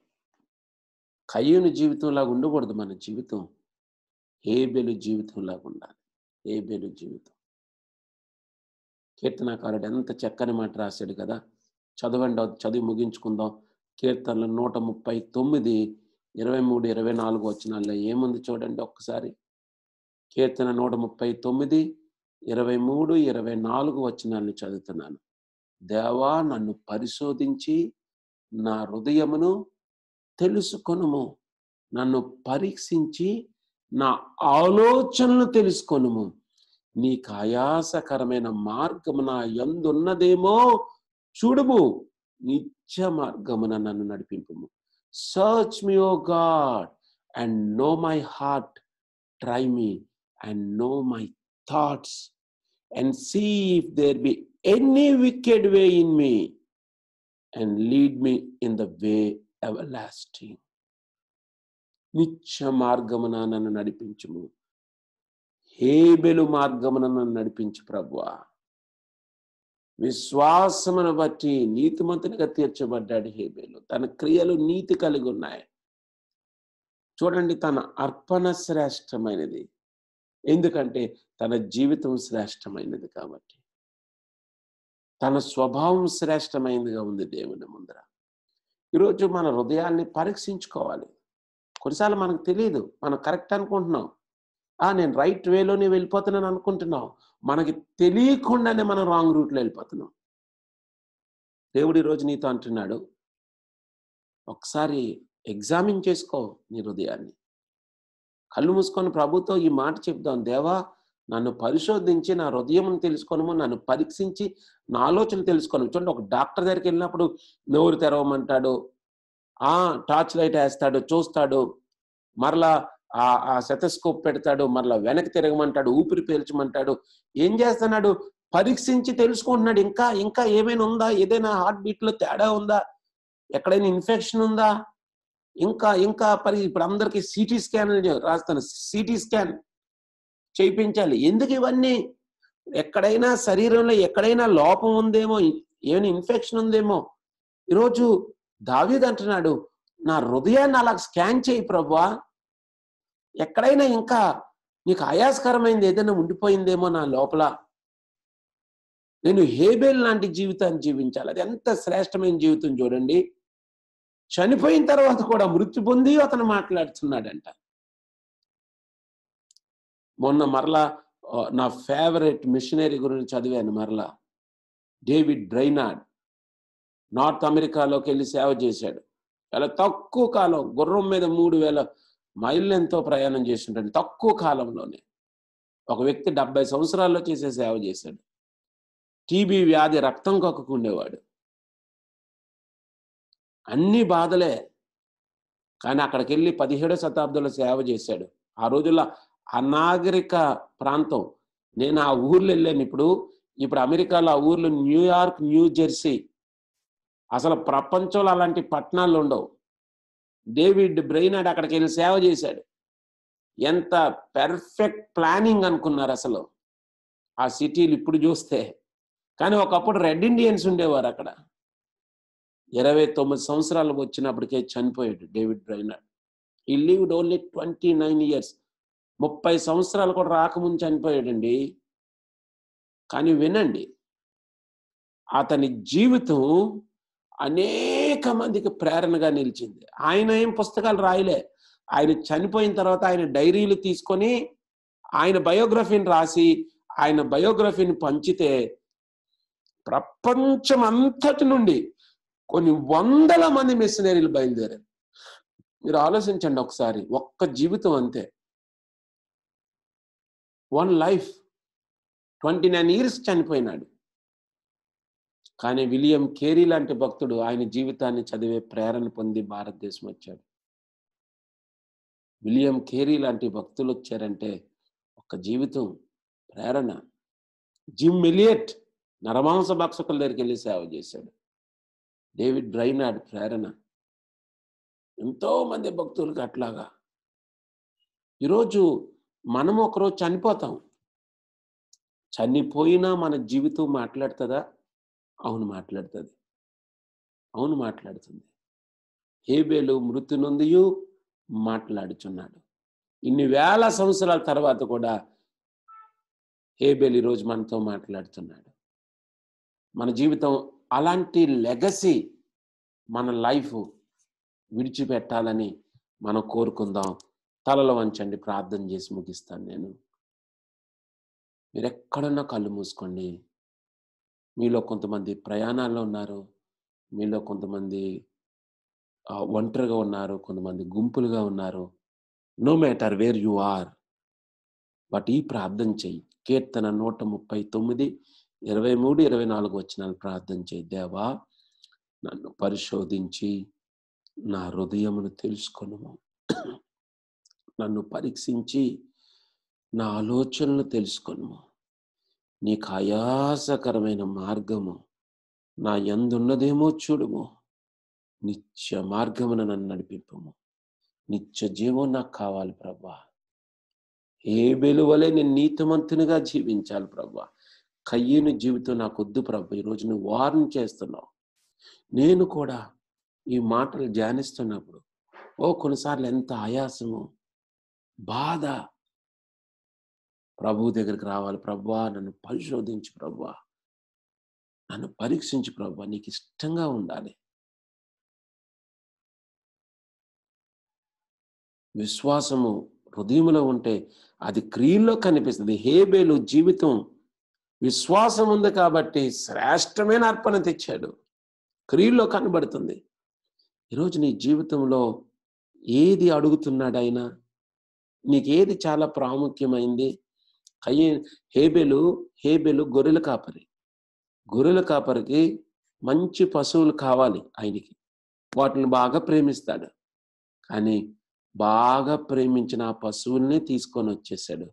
కయ్యూని జీవితంలాగా ఉండకూడదు మన జీవితం ఏబెలు జీవితంలాగా ఉండాలి ఏబెలు జీవితం కీర్తనాకారుడు ఎంత చక్కని మాట రాశాడు కదా చదవండి చదివి ముగించుకుందాం కీర్తనలు నూట ముప్పై తొమ్మిది ఇరవై మూడు ఇరవై నాలుగు వచ్చినాల్లో ఏముంది చూడండి ఒక్కసారి కీర్తన నూట ముప్పై తొమ్మిది ఇరవై మూడు ఇరవై నాలుగు వచ్చినాన్ని చదువుతున్నాను దేవా నన్ను పరిశోధించి నా హృదయమును తెలుసుకొనుము నన్ను పరీక్షించి నా ఆలోచనలు తెలుసుకొనుము నీకు ఆయాసకరమైన మార్గము నా ఎందున్నదేమో చూడుము నీ నిత్య మార్గమున నన్ను నడిపింపు search me O God and know my heart try me and know my thoughts and see if there be any wicked way in me and lead me in the way everlasting నిత్య మార్గమున నన్ను నడిపించుము హేబెలు మార్గమున నన్ను నడిపించు ప్రభువా విశ్వాసమును బట్టి నీతిమంతునిగా తీర్చబడ్డాడు హేబేలు తన క్రియలు నీతి కలిగి ఉన్నాయి చూడండి తన అర్పణ శ్రేష్టమైనది ఎందుకంటే తన జీవితం శ్రేష్టమైనది కాబట్టి తన స్వభావం శ్రేష్టమైనదిగా ఉంది దేవుని ముందర ఈరోజు మన హృదయాన్ని పరీక్షించుకోవాలి కొన్నిసార్లు మనకు తెలియదు మనం కరెక్ట్ అనుకుంటున్నాం ఆ నేను రైట్ వేలోనే వెళ్ళిపోతున్నాను అనుకుంటున్నావు మనకి తెలియకుండానే మనం రాంగ్ రూట్లో వెళ్ళిపోతున్నాం దేవుడు ఈరోజు నీతో అంటున్నాడు ఒకసారి ఎగ్జామిన్ చేసుకో నీ హృదయాన్ని కళ్ళు మూసుకొని ప్రభుతో ఈ మాట చెప్దాం దేవా నన్ను పరిశోధించి నా హృదయం తెలుసుకోను నన్ను పరీక్షించి నా ఆలోచన తెలుసుకోను చూడండి ఒక డాక్టర్ దగ్గరికి వెళ్ళినప్పుడు నోరు తెరవమంటాడు ఆ టార్చ్ లైట్ వేస్తాడు చూస్తాడు మరలా ఆ ఆ శతస్కోప్ పెడతాడు మరలా వెనక్కి తిరగమంటాడు ఊపిరి పీల్చమంటాడు ఏం చేస్తున్నాడు పరీక్షించి తెలుసుకుంటున్నాడు ఇంకా ఇంకా ఏమైనా ఉందా ఏదైనా హార్ట్ బీట్లో తేడా ఉందా ఎక్కడైనా ఇన్ఫెక్షన్ ఉందా ఇంకా ఇంకా పరి ఇప్పుడు అందరికీ సిటీ స్కాన్ రాస్తాను సిటీ స్కాన్ చేయించాలి ఎందుకు ఇవన్నీ ఎక్కడైనా శరీరంలో ఎక్కడైనా లోపం ఉందేమో ఏమైనా ఇన్ఫెక్షన్ ఉందేమో ఈరోజు దావీద్ అంటున్నాడు నా హృదయాన్ని అలా స్కాన్ చేయి ప్రభా ఎక్కడైనా ఇంకా నీకు ఆయాసకరమైనది ఏదైనా ఉండిపోయిందేమో నా లోపల నేను హేబేల్ లాంటి జీవితాన్ని జీవించాలి అది ఎంత శ్రేష్టమైన జీవితం చూడండి చనిపోయిన తర్వాత కూడా మృత్యు పొంది అతను మాట్లాడుతున్నాడంట మొన్న మరలా నా ఫేవరెట్ మిషనరీ గురించి చదివాను మరలా డేవిడ్ డ్రైనాడ్ నార్త్ అమెరికాలోకి వెళ్ళి సేవ చేశాడు చాలా తక్కువ కాలం గుర్రం మీద మూడు వేల మైళ్ళు ఎంతో ప్రయాణం చేసినటువంటి తక్కువ కాలంలోనే ఒక వ్యక్తి డెబ్బై సంవత్సరాల్లో చేసే సేవ చేశాడు టీబీ వ్యాధి రక్తం కక్కుకుండేవాడు అన్ని బాధలే కానీ అక్కడికి వెళ్ళి పదిహేడో శతాబ్దంలో సేవ చేశాడు ఆ రోజుల్లో అనాగరిక ప్రాంతం నేను ఆ ఊర్లో వెళ్ళాను ఇప్పుడు ఇప్పుడు అమెరికాలో ఆ ఊర్లో న్యూయార్క్ న్యూ జెర్సీ అసలు ప్రపంచంలో అలాంటి పట్టణాలు ఉండవు డేవిడ్ బ్రెయినాడ్ అక్కడికి వెళ్ళి సేవ చేశాడు ఎంత పెర్ఫెక్ట్ ప్లానింగ్ అనుకున్నారు అసలు ఆ సిటీలు ఇప్పుడు చూస్తే కానీ ఒకప్పుడు రెడ్ ఇండియన్స్ ఉండేవారు అక్కడ ఇరవై తొమ్మిది సంవత్సరాలు వచ్చినప్పటికే చనిపోయాడు David Brainerd he lived only twenty nine years ముప్పై సంవత్సరాలు కూడా రాకముందు చనిపోయాడండి కానీ వినండి అతని జీవితం అనే అనేక మందికి ప్రేరణగా నిలిచింది ఆయన ఏం పుస్తకాలు రాయలే ఆయన చనిపోయిన తర్వాత ఆయన డైరీలు తీసుకొని ఆయన బయోగ్రఫీని రాసి ఆయన బయోగ్రఫీని పంచితే ప్రపంచం అంతటి నుండి కొన్ని వందల మంది మిషనరీలు బయలుదేరారు మీరు ఆలోచించండి ఒకసారి ఒక్క జీవితం అంతే one life twenty nine years చనిపోయినాడు కానీ విలియం కేరీ లాంటి భక్తుడు ఆయన జీవితాన్ని చదివే ప్రేరణ పొంది భారతదేశం వచ్చాడు విలియం కేరీ లాంటి భక్తులు వచ్చారంటే ఒక జీవితం ప్రేరణ జిమ్ మిలియట్ నరమాంస భక్షకుల దగ్గరికి వెళ్ళి సేవ చేశాడు డేవిడ్ డ్రైనాడ్ ప్రేరణ ఎంతోమంది భక్తులకు అట్లాగా ఈరోజు మనం ఒకరోజు చనిపోతాం చనిపోయినా మన జీవితం మాట్లాడుతుందా అవును మాట్లాడుతుంది అవును మాట్లాడుతుంది హేబేలు మృతి నొందియు మాట్లాడుచున్నాడు ఇన్ని వేల సంవత్సరాల తర్వాత కూడా హేబేలు ఈరోజు మనతో మాట్లాడుతున్నాడు మన జీవితం అలాంటి లెగసీ మన లైఫ్ విడిచిపెట్టాలని మనం కోరుకుందాం తలలు వంచండి ప్రార్థన చేసి ముగిస్తాను నేను మీరెక్కడున్నా కళ్ళు మూసుకోండి మీలో కొంతమంది ప్రయాణాల్లో ఉన్నారు మీలో కొంతమంది ఒంటరిగా ఉన్నారు కొంతమంది గుంపులుగా ఉన్నారు no matter where you are but ఈ ప్రార్థన చెయ్యి కీర్తన నూట ముప్పై తొమ్మిది ఇరవై మూడు ఇరవై నాలుగు వచ్చిన ప్రార్థన చేయి దేవా నన్ను పరిశోధించి నా హృదయమును తెలుసుకొను నన్ను పరీక్షించి నా ఆలోచనలు తెలుసుకొను నీకు ఆయాసకరమైన మార్గము నా ఎందున్నదేమో చూడుము నిత్య మార్గమున నన్ను నడిపింపము నిత్య జీవం నాకు కావాలి ప్రభా ఏ వెలువలే నేను నీతిమంతునిగా జీవించాలి ప్రభా కయ్యను జీవితం వద్దు ప్రభా ఈరోజు నువ్వు వార్న్ చేస్తున్నావు నేను కూడా ఈ మాటలు ధ్యానిస్తున్నప్పుడు ఓ కొన్నిసార్లు ఎంత ఆయాసము బాధ ప్రభువు దగ్గరికి రావాలి ప్రభా నన్ను పరిశోధించి ప్రభా నన్ను పరీక్షించి ప్రభా నీకు ఇష్టంగా ఉండాలి విశ్వాసము హృదయంలో ఉంటే అది క్రియల్లో కనిపిస్తుంది హేబేలు జీవితం విశ్వాసం ఉంది కాబట్టి శ్రేష్టమైన అర్పణ తెచ్చాడు క్రియల్లో కనబడుతుంది ఈరోజు నీ జీవితంలో ఏది అడుగుతున్నాడైనా నీకేది చాలా ప్రాముఖ్యమైంది కయ్యే హేబెలు హేబెలు గొర్రెల కాపరి గొర్రెల కాపరికి మంచి పశువులు కావాలి ఆయనకి వాటిని బాగా ప్రేమిస్తాడు కానీ బాగా ప్రేమించిన ఆ పశువుల్ని తీసుకొని వచ్చేసాడు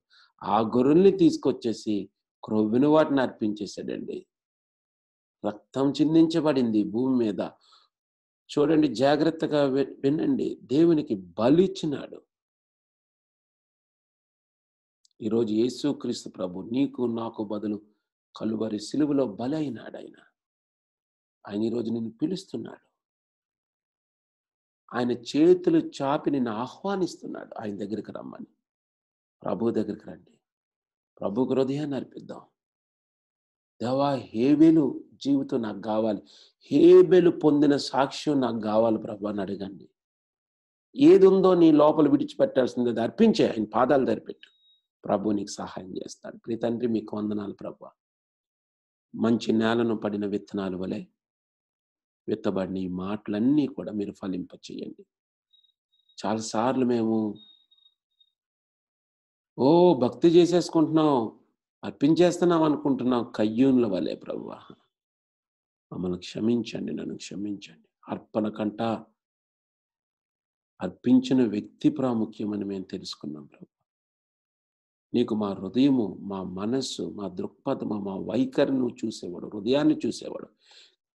ఆ గొర్రెల్ని తీసుకొచ్చేసి క్రొవ్విన వాటిని అర్పించేశాడండి రక్తం చిందించబడింది భూమి మీద చూడండి జాగ్రత్తగా వినండి దేవునికి బలి ఇచ్చినాడు ఈరోజు యేసుక్రీస్తు ప్రభు నీకు నాకు బదులు కలువరి సిలువులో బలైనాడు ఆయన ఆయన ఈరోజు నిన్ను పిలుస్తున్నాడు ఆయన చేతులు చాపి నిన్ను ఆహ్వానిస్తున్నాడు ఆయన దగ్గరికి రమ్మని ప్రభు దగ్గరికి రండి ప్రభుకు హృదయాన్ని అర్పిద్దాం దేవా హేబెలు జీవితం నాకు కావాలి హేబెలు పొందిన సాక్ష్యం నాకు కావాలి ప్రభు అని అడగండి ఏది ఉందో నీ లోపల విడిచిపెట్టాల్సింది అది అర్పించే ఆయన పాదాలు దరిపెట్టు ప్రభు నీకు సహాయం చేస్తాడు ప్రీ తండ్రి మీకు వందనాలు ప్రభు మంచి నేలను పడిన విత్తనాలు వలె విత్తబడిన ఈ మాటలన్నీ కూడా మీరు ఫలింప చేయండి చాలాసార్లు మేము ఓ భక్తి చేసేసుకుంటున్నాం అర్పించేస్తున్నాం అనుకుంటున్నాం కయ్యూన్ల వలె ప్రభు మమ్మల్ని క్షమించండి నన్ను క్షమించండి అర్పణ కంట అర్పించిన వ్యక్తి ప్రాముఖ్యమని మేము తెలుసుకున్నాం ప్రభు నీకు మా హృదయము మా మనస్సు మా దృక్పథము మా వైఖరిను చూసేవాడు హృదయాన్ని చూసేవాడు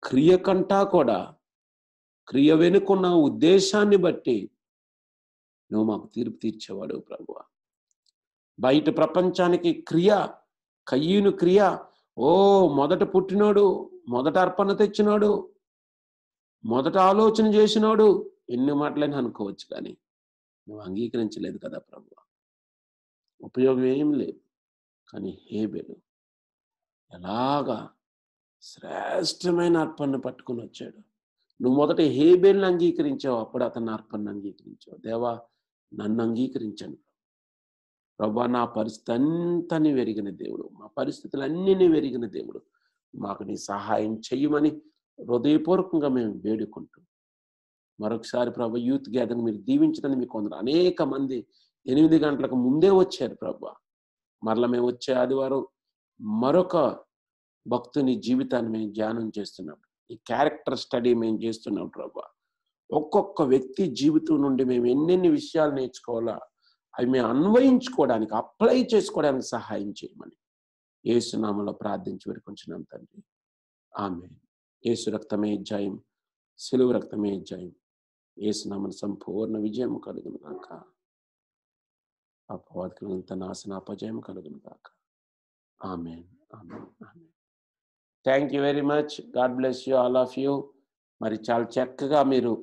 క్రియ కంటా కూడా క్రియ వెనుకున్న ఉద్దేశాన్ని బట్టి నువ్వు మాకు తీర్పు తీర్చేవాడు ప్రభు బయట ప్రపంచానికి క్రియ కయ్యూను క్రియ ఓ మొదట పుట్టినోడు మొదట అర్పణ తెచ్చినాడు మొదట ఆలోచన చేసినాడు ఎన్ని మాటలైనా అనుకోవచ్చు కానీ నువ్వు అంగీకరించలేదు కదా ప్రభు ఉపయోగం ఏం లేదు కానీ హేబెలు ఎలాగా శ్రేష్టమైన అర్పణను పట్టుకుని వచ్చాడు నువ్వు మొదట హేబెల్ని అంగీకరించావు అప్పుడు అతన్ని అర్పణను అంగీకరించావు దేవా నన్ను అంగీకరించను ప్రభా నా పరిస్థితి అంతని వెరిగిన దేవుడు మా పరిస్థితులన్నీ వెరిగిన దేవుడు మాకు నీ సహాయం చెయ్యమని హృదయపూర్వకంగా మేము వేడుకుంటాం మరొకసారి ప్రభా యూత్ గ్యాదర్ మీరు దీవించడానికి మీకు కొందరు అనేక మంది ఎనిమిది గంటలకు ముందే వచ్చారు ప్రభు మరల మేము వచ్చే ఆదివారం మరొక భక్తుని జీవితాన్ని మేము ధ్యానం చేస్తున్నాం ఈ క్యారెక్టర్ స్టడీ మేము చేస్తున్నాం ప్రభు ఒక్కొక్క వ్యక్తి జీవితం నుండి మేము ఎన్నెన్ని విషయాలు నేర్చుకోవాలా అవి మేము అన్వయించుకోవడానికి అప్లై చేసుకోవడానికి సహాయం చేయమని ఏసునామలో ప్రార్థించి వేడుకొంచున్నాం తండ్రి ఆమె ఏసు రక్తమే జయం సిలువు రక్తమే జయం ఏసునామను సంపూర్ణ విజయం కలుగును కాక అపవాదికులంత నాశన అపజయం కలుగును కాక ఆమె thank you very much God bless you all of you మరి చాలా చక్కగా మీరు